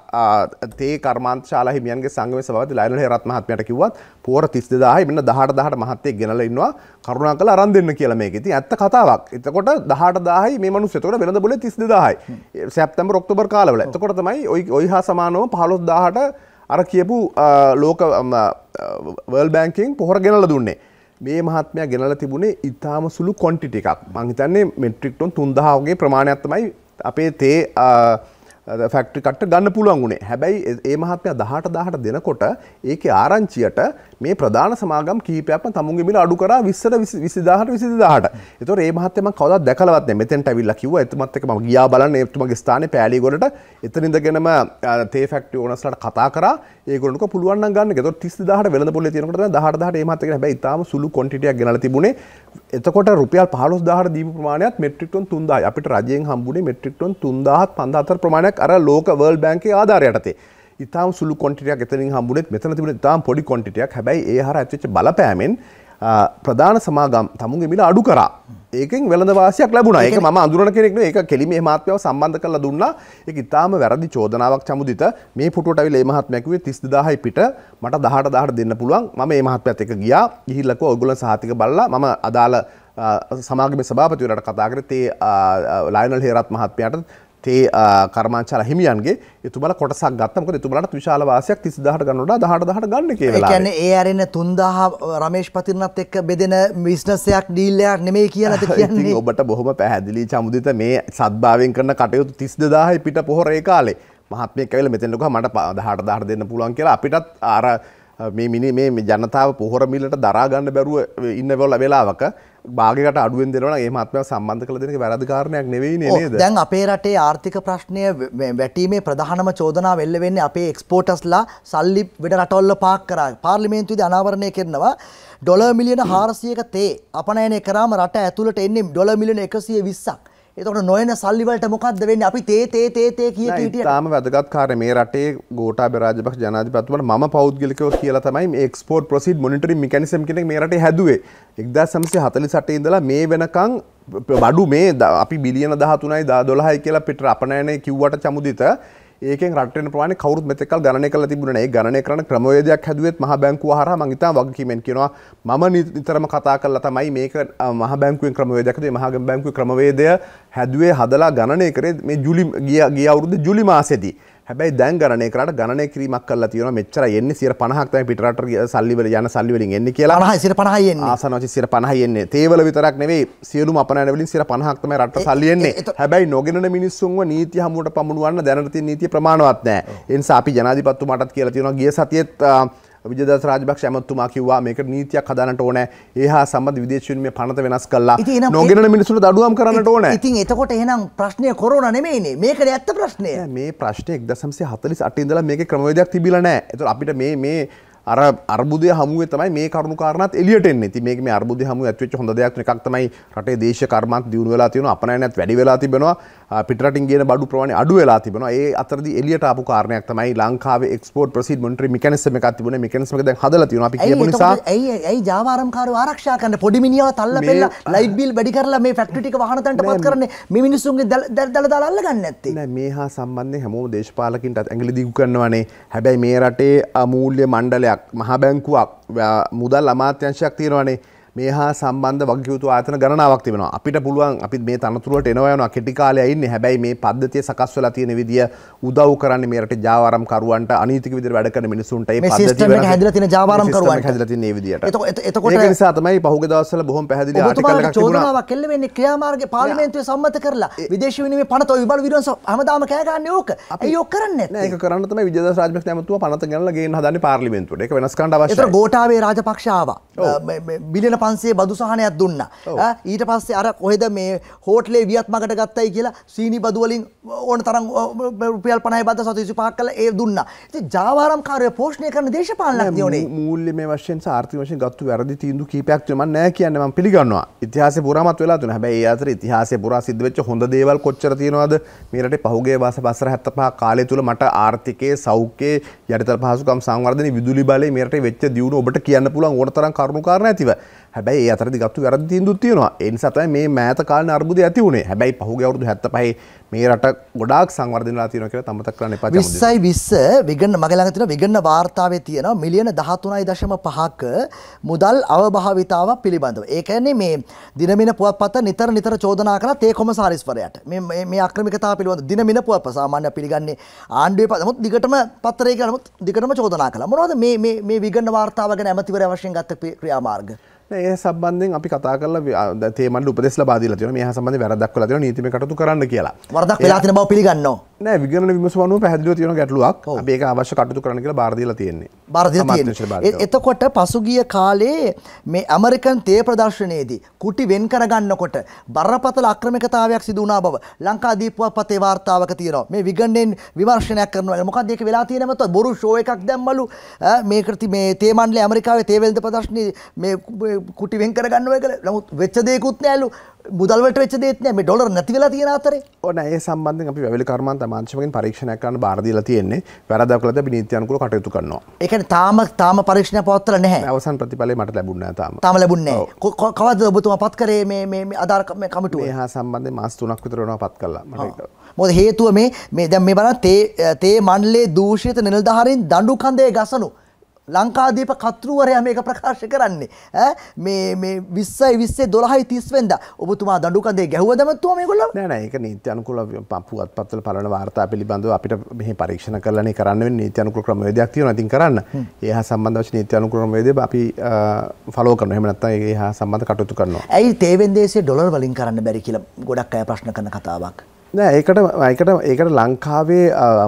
Speaker 2: තේ කර්මාන්තශාලා හිමියන්ගේ සංගමේ සභාවද ලයනල් හේරත් මහත්මයාට කිව්වත් පෝර 32000යි මෙන්න 18 18 මහත්තයෙක් ගෙනලා ඉන්නවා කරුණා කළා අරන් දෙන්න කියලා මේක. ඉතින් ඇත්ත කතාවක්. එතකොට 18000යි මේ මිනිස්සු. එතකොට වෙළඳ පොලේ 32000යි. සැප්තැම්බර් ඔක්තෝබර් කාලවල. එතකොට තමයි ওই ওই හා සමානව 15000ට අර කියපු ලෝක වර්ල් බෑන්කින් පොහොර ගෙනල දුන්නේ මේ මහත්මය ගෙනල තිබුණේ ඉතාම සුළු කොන්ටිට එකක් මංහිතන්නේ මෙට්‍රික්ටොන් තුන්දහාවගේ ප්‍රමාණයක්ත්තමයි අපේ තේ ෆක්ට්‍රිකට ගන්න පුළුවන් වුණේ හැබැයි ඒ මහත්මය දහට දහට දෙනකොට ඒක ආරංචියට මේ ප්‍රධාන සමාගම් කීපයක්ම තමුන්ගේ මිල අඩු කරා 20 20000ට 20000ට. ඒතොර මේ මහත්මයා මම කවදාවත් දැකලවත් නැහැ. මෙතෙන්ට ඇවිල්ලා කිව්වා එතුමත් එක්ක මම ගියා බලන්න එතුමගේ ස්ථානේ පෑලිගොඩට. එතන ඉඳගෙනම තේ ෆැක්ටරි ඕනස්ලාට කතා කරා. ඒගොල්ලන්ට පුළුවන් නම් ගන්න. ඒතොර 30000ට වෙළඳ පොලේ තියෙනකොට තමයි 18000ට මේ මහත්මයා හැබැයි ඉතාලම සුළු ක්වොන්ටිටියක් ගෙනලා තිබුණේ. එතකොට රුපියල් 15000ට දීපු ප්‍රමාණයත් මෙට්‍රික් ටොන් 3000යි. අපිට රජයෙන් හම්බුනේ මෙට්‍රික් ටොන් 3500 5000 ප්‍රමාණයක් අර ලෝක වර්ල්ඩ් බැංකේ ආධාරය යටතේ. ඉතාම් සුළු කොන්ටිටයක් එතනින් හම්බුනෙත් මෙතන තිබුණ ඉතාම් පොඩි කොන්ටිටයක් හැබැයි ඒ හර ඇතිවෙච්ච බලපෑමෙන් ප්‍රධාන සමාගම් තමුන්ගේ මිල අඩු කරා. ඒකෙන් වෙළඳවාසියක් ලැබුණා. ඒක මම අඳුරන කෙනෙක් නෙවෙයි. ඒක කෙලිමේ මහත්මයාව සම්බන්ධ කරලා දුන්නා. ඒක ඉතාම වැරදි චෝදනාවක් චමුදිත. මේ පුටුවට අවිල මේ මහත්මයා කිව්වේ 32000යි පිට මට 18000ට දෙන්න පුළුවන්. මම මේ මහත්මයාත් එක්ක ගියා. ගිහිල්ලා කෝ ඔයගොල්ලන් සහතික බලලා මම අදාළ සමාගම සභාපතිවරට කතා කරේ තේ ලයිනල් හේරත් මහත්මයාට තේ කර්මාංශාල හිමියන්ගේ එතුමලා කොටසක් ගත්තා. මොකද එතුමලාට විශාල වාසියක් 30000ට ගන්න වඩා 18000ට ගන්න කියලා. ඒ කියන්නේ
Speaker 1: ඒ අරින 3000 රමේෂ් පතිරණත් එක්ක බෙදෙන බිස්නස්
Speaker 2: එකක් ඩීල් එකක් නෙමෙයි කියලාද කියන්නේ. ඉතින් ඔබට බොහොම පැහැදිලි චමුදිත මේ සත්භාවයෙන් කරන කටයුතු 32000යි පිට පොහොර ඒ කාලේ. මහත්මයෙක් ඇවිල්ලා මෙතෙන් ලොකා මට 18000 දෙන්න පුළුවන් කියලා අපිටත් අර මේ මිනි මේ ජනතාව පොහොර මිලට දරාගන්න බැරුව ඉන්නවල වෙලාවක බාගට අඩුවෙන් දෙනවන ඒ මත්ම සම්බන්ධ කළ දෙනක වැරදිකාරණයක් නෙවෙයි නේද දැන්
Speaker 1: අපේ රටේ ආර්ථික ප්‍රශ්නය වැටීමේ ප්‍රධානම චෝදනා වෙල්ල වෙන්න අපේ එක්ස්පෝටස්ලා සල්ලි විඩ රටවල්ල පාක් කරා පාර්ලිමේන්තුවිද අනාවරණය කරනවා ඩොල මිලියන හාරසියක තේ අපනයනය කරාම රට ඇතුළට එන්නේ ඩොල මිලියන එකසිය විස්සක් එතකට නොයන සල්ලිවලට මොකක්ද වෙන්න අපි තේ තේ තේ තේ කිය
Speaker 2: තාම වැදගත් කාර මේ රටේ ගෝට බරාජපක් ජනාධපත්වට ම පෞද්ගලිකව කියලා තමයි එක්ස්පෝට් ප්‍රසිඩ් මොනිටරි මිකනිසම් කෙනෙක් මේ රට හැදුවේ එක්දා සම්සේ හතලි සටේ ඉඳලා මේ වෙනකං බඩු මේ අපි බිලියන දහතුනයි දා දොළහයි කියලා පිට අපනෑනය කිව්වට චමුදිත ඒකෙන් රටන ප්‍රමාණ කවරුත් මෙතකල් ගණනය කළ තිබුණන ඒ ගණනය කරන ක්‍රමවේදයක් හැදුවත් මහ බැංකුව හර මංහිතා වගකීමෙන් කියනවා මම නිතරම කතා කල්ලා තමයි මේක මහ බැංකුවෙන් ක්‍රමවේදකද මහග බැංකු ක්‍රමවේදය හැදුවේ හදලා ගණනය කරේ මේ ජුලි ගිය ගිය අවුරුද ජුලි මාසෙදී හැබැයි දැන් ගණනය කරට ගණය කිරීමක් කල තියන මෙච්චර එන්නේ සිර පනහක්තම පිටරට සල්ලිවල යන සල්ලිවලින් එන්නේ කියලා සිර පනහයෙන් ආසනචි සිර පනහයෙන්නේ තේවල විතරක් නෙවේ සියලු අපනැවලින් සිර පනහක්තම රට සල්ලියෙන්නේ හැබැයි නොගෙන මිනිස්සුන්ව නීති හමුවට පමුණුවන්න දැනති නීති ප්‍රමාණවත් නෑ එන්සා අපි ජනාධිපත්තු මටත් කියලා තියෙනවා ගිය සතියත් විජදස් රාජපක්ෂ ඇමතුමා කිව්වා මේකට නීතියක් හදානට ඕනෑ ඒ හා සම්බන්ධ විදේශ විනිමය පනත වෙනස් කළා නොගෙන මිනිසුන්ට දඩුවම් කරන්නට ඕනෑ ඉතින්
Speaker 1: එතකොට එහෙනම් ප්‍රශ්නය කොරෝනා නෙමෙයිනේ
Speaker 2: මේකනේ ඇත්ත ප්‍රශ්නය මේ ප්‍රශ්නේ 1948 ඉඳලා මේකේ ක්‍රමවේදයක් තිබිලා නැහැ ඒතකොට අපිට මේ මේ අර අර්බුදය හමුවේ තමයි මේ කරුණු කාරණාත් එළියට එන්නේ. ඉතින් මේක මේ අර්බුදය හමුවේ ඇතිවෙච්ච හොඳ දෙයක් එකක් තමයි රටේ දේශ කර්මත් දියුණු වෙලා තියෙනවා. අපනයනත් වැඩි වෙලා තිබෙනවා. පිටරටින් ගේන බඩු ප්‍රමාණය අඩු වෙලා තිබෙනවා. ඒ අතරදී එළියට ආපු කාරණයක් තමයි ලංකාවේ එක්ස්පෝර්ට් ප්‍රොසීඩ් මොනිටරි මෙකැනිසම් එකක් තිබුණේ. මෙකැනිසම් එක දැන් හදලා තියෙනවා. අපි කියපු නිසා
Speaker 1: ඇයි ඇයි ජාවාරම්කාරෝ ආරක්ෂා කරන්න පොඩි මිනිහව තල්ල පෙල්ලා ලයිට්
Speaker 2: බිල් වැඩි කරලා මේ ෆැක්ටරි ටික වාහන තැන්ට පත් කරන්නේ. මේ මිනිස්සුන්ගේ දැල දාලා අල්ලගන්නේ නැත්තේ. නෑ මේ හා සම්බන්ධයෙන් හැමෝම දේශපාලකින්ට ඇඟිලි දිගු කරනවානේ. හැබැයි මේ රටේ අමූල්‍ය මණ්ඩලයක් බැංකුවක් මුදල් අමාත්‍යංශයක් තියෙනවනේ මේ හා සම්බන්ධ වගයුතු ආතන ගණනාවක් තිබෙනවා අපිට පුළුවන් අපි මේ තනතුරට එනවයන කෙටිකාලයයින්න හැබැයි මේ පද්ධතිය සකස්වල තියෙන විදිිය උදව් කරන්න මේට ජාවාරම් කරුවන්ට අනීතික විදිර වැඩකන මිනිසුන්ට හැදල තින ජාවාරම් කරුවන් හැදල තින විදිට එතකොට නිසාතමයි පහුග දවසල බොහොම පැදිලි චෝදනාවක්
Speaker 1: කෙල්ල වෙන්නේ ක්‍රියාමාර්ග පාර්ලිමේන්තුවේ සම්මත කරලා විදේශ විනිමය පනත ඔය විබල
Speaker 2: විරෝස හැමදාම කෑ ගන්න ඕක ඒ ඔක් කරන්නේ නැහැ ඒක කරන්න තමයි විජේදාස රාජපක්ෂ නැමතුම පනත ගණනලා ගේන්න හදන්නේ පාර්ලිමේන්තුවට ඒක වෙනස් කරන්න අවශ්‍යයි ඒතර ගෝඨාභය රාජපක්ෂ ආවා බිලියන පන්සේ බදු සහනයක්
Speaker 1: දුන්න. ඊට පස්සේ අර කොහෙද මේ හෝටලේ වියත් මකට ගත්තයි කියලා සීනි බදුවලින් ඕන තරම් රුපියල් පනයි බද සතිසි පහක් කල ඒ දුන්න. ති ජාවාරම්කාරය පෝෂ්ණය
Speaker 2: කරන දේශපාලනයක් යෝනේ මූල්ලි මේ වශයෙන් සාර්ථක වශයෙන් ගත්තු වැරදි තීන්දු කීපයක්ත්වම නෑ කියන්නම පිළිගන්නවා ඉතිහාස පුරමත් වෙලා තුන හැබැයි අතර ඉතිහාස පුරා සිද්ධවෙච්ච හොඳ දේවල් කොච්චර තියෙනවාද මේරට පහුගේ වාස බසර හැත්තපා කාලය තුළ මට ආර්ථිකය සෞඛ්‍යයේ යටතල් පහසුකම් සංවර්ධන විදුලි බලය මේරට වෙච්ච දියුණු ඔබට කියන්න පුළුවන් ඕනතරම් කරුණු කාරණා ඇතිව හැබැයි අතර ගත්තු වැරදි තීන්දුවක් තියෙනවා. ඒ නිසා තමයි මේ මෑත කාලේ අර්බුදය ඇති වුනේ. හැබැයි පහුගිය අවුරුදු 75 මේ රට ගොඩාක් සංවර්ධනය වෙලා තියෙනවා කියලා තමතක් කරන්න එපා. 20යි
Speaker 1: 20 විගන්න මගේ ළඟ තියෙන විගන්න වාර්තාවේ තියෙනවා මිලියන 13.5ක මුදල් අවභාවිතාවක් පිළිබඳව. ඒ කියන්නේ මේ දිනමින පුවත්පත නිතර නිතර චෝදනා කරත් ඒ කොමසාරිස්වරයාට. මේ මේ අක්‍රමිකතාව පිළිබඳව දිනමින පුවත්පත සාමාන්‍ය පිළිගන්නේ ආණ්ඩුවේ පද. නමුත් දිගටම පත්‍රය කියලා නමුත් දිගටම චෝදනා කළා. මොනවද මේ මේ මේ විගන්න වාර්තාව ගැන ඇමතිවරයා වශයෙන් ගත්ත ක්‍රියාමාර්ග?
Speaker 2: ඒ සබන්ධෙන් අපි කතා කල තේමට උපදෙස් බාදල තින මේ සබඳ වැරදක් කල නීතිම කටතු කරන්න කියලා වරදක් වෙලාතින බව පිළිගන්න නෑ විගන විමසවනු පැහදිල තියෙන ගැටලුවක් ඒක අවශ්‍ය කටතු කරන කියලා බාර්දීල තියෙන්නේ බාර්ධ
Speaker 1: එතකොට පසුගිය කාලේ මේ ඇමරිකන් තේ ප්‍රදර්ශනයේදී කුටි වෙන් කරගන්නකොට බරපතල අක්‍රමිකතාවයක් සිදුනා බව ලංකා දීපුවක් පතේ වාර්තාවක තියෙනවා මේ විගණ්ඩෙන් විවර්ශනයක් කරනවා මොකක්දක වෙලා තියෙනමත් බොරු ෂෝය එකක් දැම්මලු මේකරති මේ තේමන්ල ඇමරිකාවේ තේවල්ද ප්‍රදර්ශනය කුටි වෙන් කරගන්න ඔය කියලා.
Speaker 2: නමුත් වෙච්ච දේකුත් නෑලු. මුදල් වලට වෙච්ච දේත් නෑ. මේ ඩොලර් නැති වෙලා තියෙන අතරේ. ඔන්න ඒ සම්බන්ධයෙන් අපි වැවිලි කර්මාන්ත අමාත්‍යමගෙන් පරීක්ෂණයක් කරන්න බාර දීලා තියෙන්නේ. වැරද්දක් කළාද අපි නීත්‍යානුකූලව කටයුතු කරනවා. ඒ කියන්නේ තාම තාම පරීක්ෂණය පවත්වලා නැහැ. අවසන් ප්‍රතිඵලය මට ලැබුණේ නෑ තාම. තාම ලැබුණේ නෑ. කවද්ද
Speaker 1: ඔබතුමා පත් කරේ මේ මේ අදාර කමිටුව? මේ හා සම්බන්ධයෙන් මාස 3ක් විතර වෙනවා පත් කළා. මට මොද හේතුව මේ මේ දැන් මේ බලන්න තේ තේ මණ්ඩලයේ දූෂිත නිලධාරීන් දඬු කඳේ ගසනු ලංකාදීප කතෘවරයා මේක ප්‍රකාශ කරන්නේ මේ විස්සයි විස්සේ දොළහයි තිස්වෙන්ද ඔබතුමා දඩුකදේ ගැහවදමත්තුව මේකොල
Speaker 2: නෑ ඒක නීතියනුකුල පපුුවත් පත්වල පලන වාර්තා පිළිබඳව අපිට මෙහි පරීක්ෂණ කරලන කරන්න නීතියනුකු ක්‍රමේදයක් තිය නතින් කරන්න ඒ හා සම්බන්ධ නීතියනුකු ක්‍රමේද අපි ෆලෝ කරන හමනත්ත ඒ හා සම්බඳ කටුතු කරනවා
Speaker 1: ඇයි තේවෙන්දේසේ ඩොලර් වලින් කරන්න බැරි කියල ගොඩක් අය ප්‍රශ්න කරන කතාවක්.
Speaker 2: නෑ ඒකට ඒකට ඒකට ලංකාවේ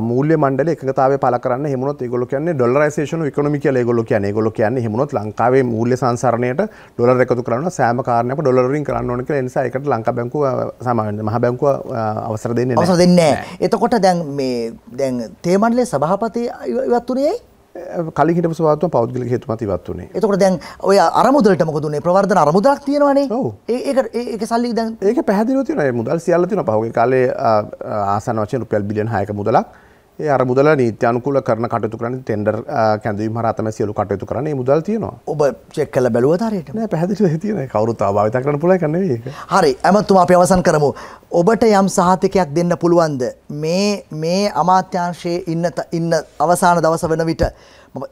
Speaker 2: මූල්‍ය මණ්ඩල එකතාව පල කරන්න හෙමුණොත් ඒගොල්ලෝ කියන්නේ ඩොලරයිසේෂන් ඉකොනොමි කියලා ඒගොල්ලෝ කියන්නේ ඒගොල්ලෝ කියන්නේ හෙමුණොත් ලංකාවේ මූල්‍ය සංසරණයට ඩොලර් එකතු කරන සෑම කාරණයක් ඩොලර් වලින් කරන්න ඕන කියලා ඒ නිසා ඒකට ලංකා බැංකුව සාමාන්‍ය මහ බැංකුව අවසර දෙන්නේ නෑ අවසර දෙන්නේ නෑ එතකොට දැන් මේ දැන් තේ මණ්ඩලයේ සභාපති ඉවත් උනේ ඇයි කලින් හිටපු සභාවතුම පෞද්ගලික හේතුමත් ඉවත් වුණේ. එතකොට දැන් ඔය අරමුදලට මොකද උනේ? ප්‍රවර්ධන අරමුදලක් තියෙනවනේ. ඔව්.
Speaker 1: ඒක ඒක සල්ලි දැන්
Speaker 2: ඒක පැහැදිලිව තියෙනවා. ඒ මුදල් සියල්ල තියෙනවා. පහුගිය කාලේ ආසන වශයෙන් රුපියල් බිලියන් 6ක මුදලක් අර මුදල නීත්‍යනුකූල කරන කටයුතු කරන්නේ ටෙන්ඩර් කැඳවීම හරහා තමයි සියලු කටයුතු කරන්නේ. මේ මුදල් තියෙනවා. ඔබ චෙක් කළා බැලුවද හරියට? නෑ පැහැදිලිව තියෙනවා. කවුරුත්
Speaker 1: ආභාවිත කරන්න පුළුවන් එකක් නෙවෙයි ඒක. හරි. ඇමතුමා අපි අවසන් කරමු. ඔබට යම් සහතිකයක් දෙන්න පුළුවන්ද? මේ මේ අමාත්‍යාංශයේ ඉන්න ඉන්න අවසාන දවස වෙන විට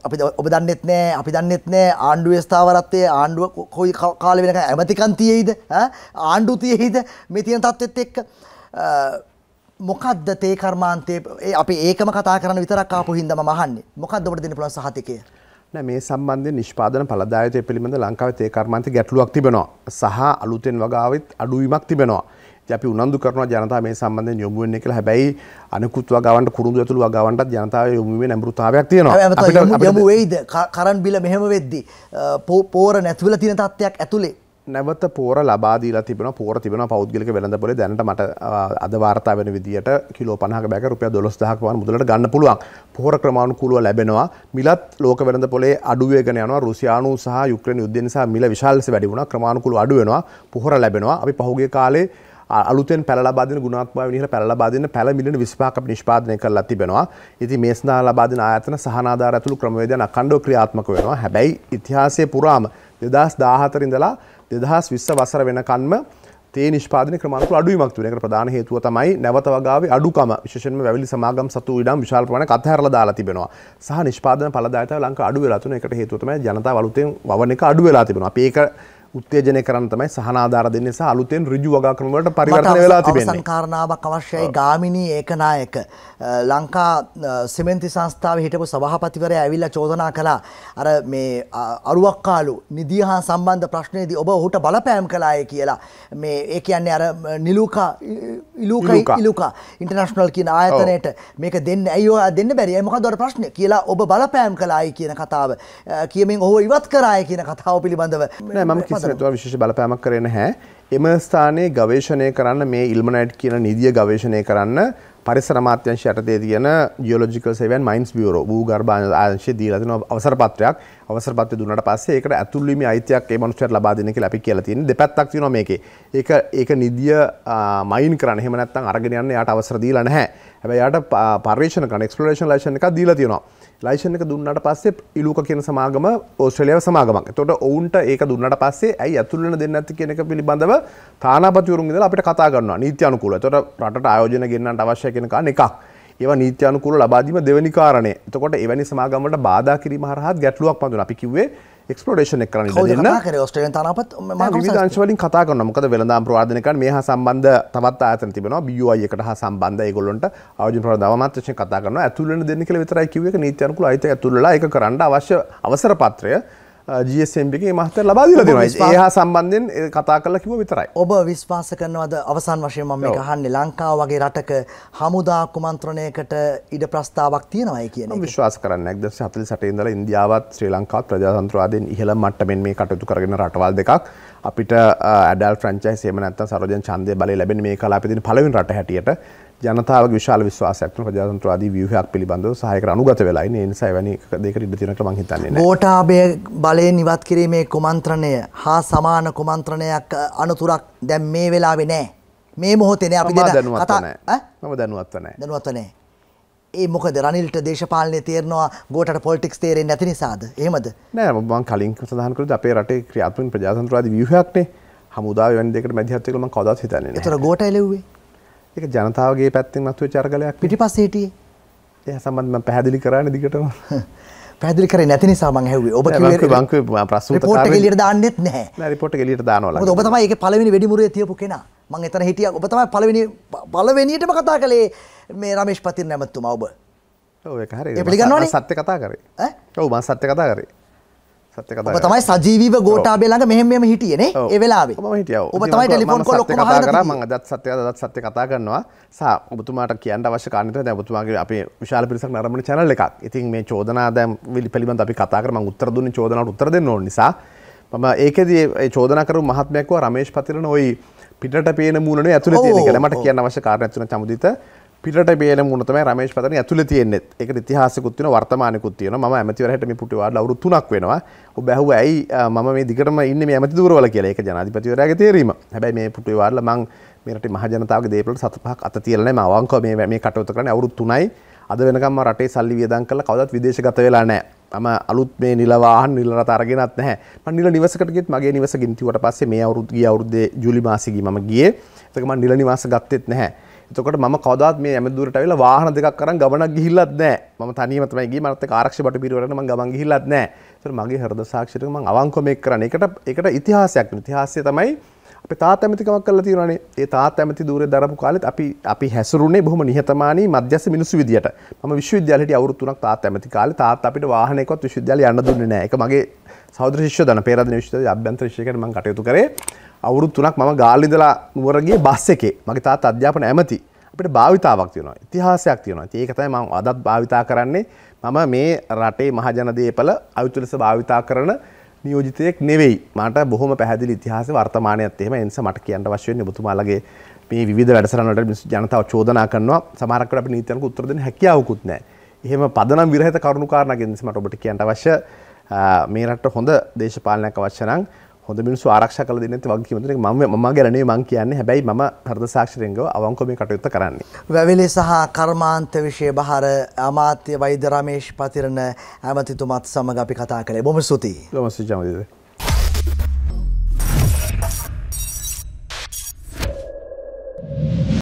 Speaker 1: අපි ඔබ දන්නෙත් නෑ අපි දන්නෙත් නෑ ආණ්ඩුවේ ස්ථාවරත්වය ආණ්ඩුව කොයි කාලෙ වෙනකන් ඇමතිකන් තියෙයිද? ආණ්ඩු තියෙයිද? මේ තියෙන තත්ත්වෙත් එක්ක මොකක්ද තේ කර්මාන්තයේ අපි ඒකම කතා කරන විතරක් ආපු හින්දා මම අහන්නේ. මොකක්ද ඔබට දෙන්න පුළුවන් සහතිකය?
Speaker 2: නෑ මේ සම්බන්ධයෙන් නිෂ්පාදන පළදායතය පිළිබඳ ලංකාවේ තේ කර්මාන්ත ගැටලුවක් තිබෙනවා. සහ අලුතෙන් වගාවෙත් අඩුවීමක් තිබෙනවා. අපි උනන්දු කරනවා ජනතාව මේ සම්බන්ධයෙන් යොමු වෙන්නේ කියලා. හැබැයි අනිකුත් වගාවන්ට කුරුඳු ඇතුළු වගාවන්ටත් ජනතාව යොමු වෙන අමෘතාවයක් තියෙනවා. අපිට යොමු
Speaker 1: වෙයිද? කරන් බිල මෙහෙම වෙද්දි පෝර නැති වෙලා තියෙන තත්ත්වයක් ඇතුලේ
Speaker 2: නැවත පෝර ලබාදීලා තිබෙන පෝර තිබෙන පෞද්ගලික වෙළඳපොල දැනට මට අද වාර්තා වෙන විදිහට කිලෝ 50ක බෑග රුපියල් 12000ක වන් මුදලට ගන්න පුළුවන්. පෝර ක්‍රමානුකූලව ලැබෙනවා. මිලත් ලෝක වෙළඳපොලේ අඩු වේගෙන යනවා. රුසියානු සහ යුක්‍රේන යුද්ධය නිසා මිල විශාල ලෙස වැඩි වුණා. ක්‍රමානුකූලව අඩු වෙනවා. පොහොර ලැබෙනවා. අපි පහුගිය කාලේ අලුතෙන් පැල ලබාදෙන ගුණාත්මක විනිහල පැල ලබාදෙන පැල මිලියන 25ක් අපි නිෂ්පාදනය කරලා තිබෙනවා. ඉතින් මේ සඳහා ලබා දෙන ආයතන සහනාධාර ඇතුළු ක්‍රමවේදයන් අඛණ්ඩව ක්‍රියාත්මක වෙනවා. හැබැයි ඉතිහාසයේ පුරාම 2014 ඉඳලා දෙදහස් විස්ස වසර වෙනකන්ම ඒ නිෂ්පාන ක්‍රමක අඩුවීමක් තුනකට ප්‍රධාන හේතුව තමයි නැවත වගේ අඩුකම විශෂෙන් වැලි සමාගම් සතු ඉඩම් විශාල්පන කතහරල දාලා තිබෙනවා සහ නිෂ්පාන පලදාත ලංක අඩු වෙලාතුන එකට හේතුවතම ජනතා වලුතෙන් වන එක අඩු වෙලා තිබෙනවා අපඒක උත්තේජනය කරන්න තමයි සහනාධාර දෙන්න සහ අලුතෙන් ඍජු වගා ක්‍රම වලට පරිවර්තනය වෙලා තිබෙනවා. අවසන්
Speaker 1: කාරණාවක් අවශ්‍යයි ගාමිණී ඒකනායක ලංකා සිමෙන්ති සංස්ථාවේ හිටපු සභාපතිවරයා ඇවිල්ලා චෝදනා කළා අර මේ අරුවක් කාලු නිදිය හා සම්බන්ධ ප්‍රශ්නයේදී ඔබ ඔහුට බලපෑම් කළාය කියලා. මේ ඒ කියන්නේ අර නිලුකා ඉලුකා ඉලුකා ඉන්ටර්නැෂනල් කියන ආයතනයට මේක දෙන්න ඇයි ඔයා දෙන්න බැරි? ඒ මොකද්ද ඔර ප්‍රශ්නේ කියලා ඔබ බලපෑම් කළායි කියන කතාව කියමින් ඔහු ඉවත් කරාය කියන කතාව පිළිබඳව නෑ මම කිසි
Speaker 2: රතුවා විශේෂ බලපෑමක් කරේ නැහැ. එම ස්ථානයේ ගවේෂණය කරන්න මේ ඉල්මනයිට් කියන නිධිය ගවේෂණය කරන්න පරිසර අමාත්‍යංශය යටතේ තියෙන ජියොලොජිකල් සේවයන් මයින්ස් බියුරෝ භූගර්භ ආංශය දීලා දෙන අවසර පත්‍රයක් අවසර පත්‍රය දුන්නාට පස්සේ ඒකට ඇතුල් වීමේ අයිතියක් ඒ මනුස්සයට ලබා දෙන්න කියලා අපි කියලා තියෙන දෙපැත්තක් තියෙනවා මේකේ. ඒක ඒක නිධිය මයින් කරන්න එහෙම නැත්නම් අරගෙන යන්න යාට අවසර දීලා නැහැ. හැබැයි යාට පර්යේෂණ කරන එක්ස්ප්ලොරේෂන් ලයිසන් එකක් දීලා තියෙනවා. ලයිෂන් එක දුන්නට පස්සේ ඉලූක කියන සමාගම ඕස්ට්‍රලියාව සමාගමක්. එතකොට ඔවුන්ට ඒක දුන්නට පස්සේ ඇයි ඇතුල් වෙන දෙන්නේ නැති කියන එක පිළිබඳව තානාපතිවරුන් ඉඳලා අපිට කතා කරනවා නීති අනුකූලව. එතකොට රටට ආයෝජන ගෙන්නන්න අවශ්‍ය කියන කාරණා එකක්. ඒවා නීති අනුකූලව ලබා දීම දෙවෙනි කාරණේ. එතකොට එවැනි සමාගම් වලට බාධා කිරීම හරහා ගැටලුවක් පඳුන. අපි කිව්වේ ක්ස්පලේෂන කරන
Speaker 1: විධංශවලින්
Speaker 2: කතා කරන මොකද වෙළඳම් ප්‍රවාධනකන් මේ සම්බන්ධ තවත් අතන තිබෙන බියෝයකට හා සම්බන්ධ ගොලොන්ට අවජන පර දවමත්‍රශ කතා කරන ඇතුලන දෙන්නෙ විතරයි කිව නීතයනකු අයිත ඇතුල්ලා එක කරන්න අවශ්‍ය අවසර පත්‍රය ජSMගේ මහත ලබාදල දෙනවා ඒහා සම්බන්ධයෙන් කතා
Speaker 1: කල කිව විතරයි ඔබ විශ්වාස කරනවද අවසන් වශයෙන් මම කහන්නේ ලංකාව වගේ රටක හමුදා කුමන්ත්‍රණයකට
Speaker 2: ඉඩ ප්‍රස්ථාවක් තියෙනවයි කියන විශ්වාස කරන්න ඇද සතල් සටේදල ඉන්දියාවත් ශ්‍රී ලංකාත් ප්‍රජාතන්ත්‍රවාදයෙන් ඉහළ මට්ටමෙන් මේ කටයුතු කරගෙන රටවල් දෙකක් අපිට ඇඩල් ෆ්‍රංචයි සේම නැත්තම් සරෝජන් ඡන්දය බලය ලැබෙන මේ කලාපෙදින පළවෙනි රට හැටියට ජනතාවගේ විශාල විශ්වාසයක් තියෙන ප්‍රජාතන්ත්‍රවාදී ව්‍යුහයක් පිළිබඳව සහායක අනුගත වෙලා ඉන්නේ. ඒ නිසා එවැනි දෙයකට ඉඩ තියෙන කියලා මම හිතන්නේ නැහැ.
Speaker 1: ගෝඨාභය බලයෙන් ඉවත් කිරීමේ කුමන්ත්‍රණය හා සමාන කුමන්ත්‍රණයක් අනතුරක් දැන් මේ වෙලාවේ නැහැ. මේ මොහොතේ නෑ අපි දෙන කතා
Speaker 2: ඈ මම දැනුවත්ව
Speaker 1: නැහැ. දැනුවත්ව නැහැ. ඒ මොකද රනිල්ට දේශපාලනය තේරනවා ගෝට පොල්ටික් තේරෙන් නැති
Speaker 2: නිසාද ඒමද නෑ බන් කලින් සහකරද අපේ රටේ ක්‍රියාත්මෙන් ප්‍රජාතන්ත්‍රවාද වියහක්නේ හමුදා වැදකට මැදිහත්තකම කොදත් හිතන්නේ තර ගෝට එලවේ ඒක ජනතාවගේ පැත්තෙන් මතුවෙච්ච අරගලයක් පිටිපස්සේ හිටියේ. ඒ සම්බන්ධ මම පැහැදිලි කරානේ දිගටම. පැහැදිලි කරේ
Speaker 1: නැති නිසා මම ඇහුවේ. ඔබ කිව්වේ බංක
Speaker 2: ප්‍රසූත රිපෝට් එක එළියට දාන්නෙත් නැහැ. නෑ රිපෝට් එක එළියට දානවා ළඟ. ඔබ
Speaker 1: තමයි ඒකේ පළවෙනි වෙඩිමුරේ තියපු කෙනා. මම එතන හිටියා. ඔබ තමයි පළවෙනි පළවෙනියටම කතා කළේ
Speaker 2: මේ රමේෂ් පතින් නැමතුමා ඔබ. ඔව් ඒක හරියට. ඒ පිළිගන්නවනේ. සත්‍ය කතා කරේ. ඈ? ඔව් මම සත්‍ය කතා කරේ. ඔබ තමයි සජීව ගෝටාබේ
Speaker 1: ළඟ මෙහෙම මෙහෙම හිටියනේ ඒ වෙලාවේ ඔබ හිටියා ඔබ තමයි ටෙලිෆෝන් කෝල් ඔක්කොම කතා කරා මම
Speaker 2: අදත් සත්‍ය අදත් සත්‍ය කතා කරනවා සහ ඔබතුමාට කියන්න අවශ්‍ය කාරණා දැන් ඔබතුමාගේ අපේ විශාල පිරිසක් නරඹන channel එකක්. ඉතින් මේ චෝදනා දැන් පිළිබඳ අපි කතා කර මම උත්තර දුන්නේ චෝදනාවට උත්තර දෙන්න ඕන නිසා මම ඒකෙදී ඒ චෝදනා කරපු මහත්මයෙක්ව රමේෂ් පතිරණ ওই පිටට පේන මූණනේ ඇතුලේ තියෙන කියලා මට කියන්න අවශ්‍ය කාරණා තුන චමුදිත පිට බේල මුණතම රමේශ පතන ඇතුල තියෙන්නෙත් එක ඉතිහාසකුත්තින වර්තමානකුත්තියන ම ඇමතිවරහට මේ පුටිවා ලවරු තුනක් වෙනවා බැහුව ඇයි ම දිකටම ඉන්න ඇමති දුරවල කියල එක ජනාධිපතිවරග තේරීම හැබැයි මේ පුටිවාල්ල මං මෙට මහජනතාව දේපල සතපහක් අත තියලන මවංක මේ මේ කටවත කරන අවුරු තුනයි අද වෙනකම් රටේ සල්ලි වියදන් කළ කවදත් විදේශගත වෙලා නෑ ම අලුත් මේ නිලවාහන් නිල රතාරගෙනත් නැහැ පනිල නිවසකටගෙත් මගේ නිවස ගින්තිවට පස්සේ මේ අවුරුද්ගේ අවුරුද්ද ජුලි මාසිග ම ගිය තකම නිල නිවාස ගත්තෙත් නැහැ එතකොට මම කවදත් මේ ඇම දුරට වෙලා වාහන දෙකක් කරන් ගමනක් ගිහිල්ලත් නෑ ම තනීමතමගේ මත ආරක්ෂ බට පිරුවරම ගමන් ගිහිල්ලත් නෑ තර මගේ හරද සාක්ෂිරම අවංකොම කරන එකට එකට ඉතිහාසයක් ඉතිහාසය තමයි අපි තාත් ඇමතිකමක් කල තිරනේ ඒ තාත් ඇමති දූර දරපු කාලෙත් අපි අපි හැසරුනේ බොහම නිහතමානී මධ්‍යස මිනිසු විදිට ම විශ්වවිද්‍යාලට අවුරුතුනක් තාත් ඇමති කාල තාත් අපිට වාහනෙකොත් විශ්වවිද්‍යාල යන්න දුන්නේ නෑ එක මගේ සෞදර ශිෂ්‍ය ධන පේරාදෙන විශ්වවිද්‍යාලයේ අභ්‍යන්තර ශිෂ්‍යකෙනෙක් මම කටයුතු කරේ. අවුරුදු 3ක් මම ගාල්ල ඉඳලා නුවරගේ බස් එකේ මගේ තාත්තා අධ්‍යාපන ඇමති අපිට භාවිතාවක් තියෙනවා. ඉතිහාසයක් තියෙනවා. ඉතින් ඒක තමයි මම අදත් භාවිතා කරන්නේ. මම මේ රටේ මහජනදේපල අයුතු ලෙස භාවිතා කරන නියෝජිතයෙක් නෙවෙයි. මට බොහොම පැහැදිලි ඉතිහාස වර්තමානයත් එහෙම එන්ස මට කියන්න අවශ්‍ය වෙන්නේ ඔබතුමාලගේ මේ විවිධ වැඩසටහන් වලට මිනිස්සු ජනතාව චෝදනා කරනවා. සමහරක් වෙලාවට අපි නීතිඥයන්ට උත්තර දෙන්න හැකියාවකුත් නැහැ. එහෙම පදනම් විරහිත කරුණු කාරණා ගැන මට ඔබට කියන්න අවශ්‍ය මේ රට හොඳ දේශපාලනයක් අවශ්‍යනං හොඳ මිනිස්සු ආරක්ෂ කළ දෙන වගේමතන ම ම ගැනේ මං කියන්නේ හැබැයි ම හරද සාක්ෂරෙන්ග අවංකොම කටයුත්ත කරන්නේ.
Speaker 1: වැවිලි සහ කර්මාන්ත විශය බහර අමාත්‍ය වෛදරමේශ් පතිරණ ඇමතිතුමත් සමඟ අපි කතා කළේ
Speaker 2: බොම සුති. ොම සුජමදද.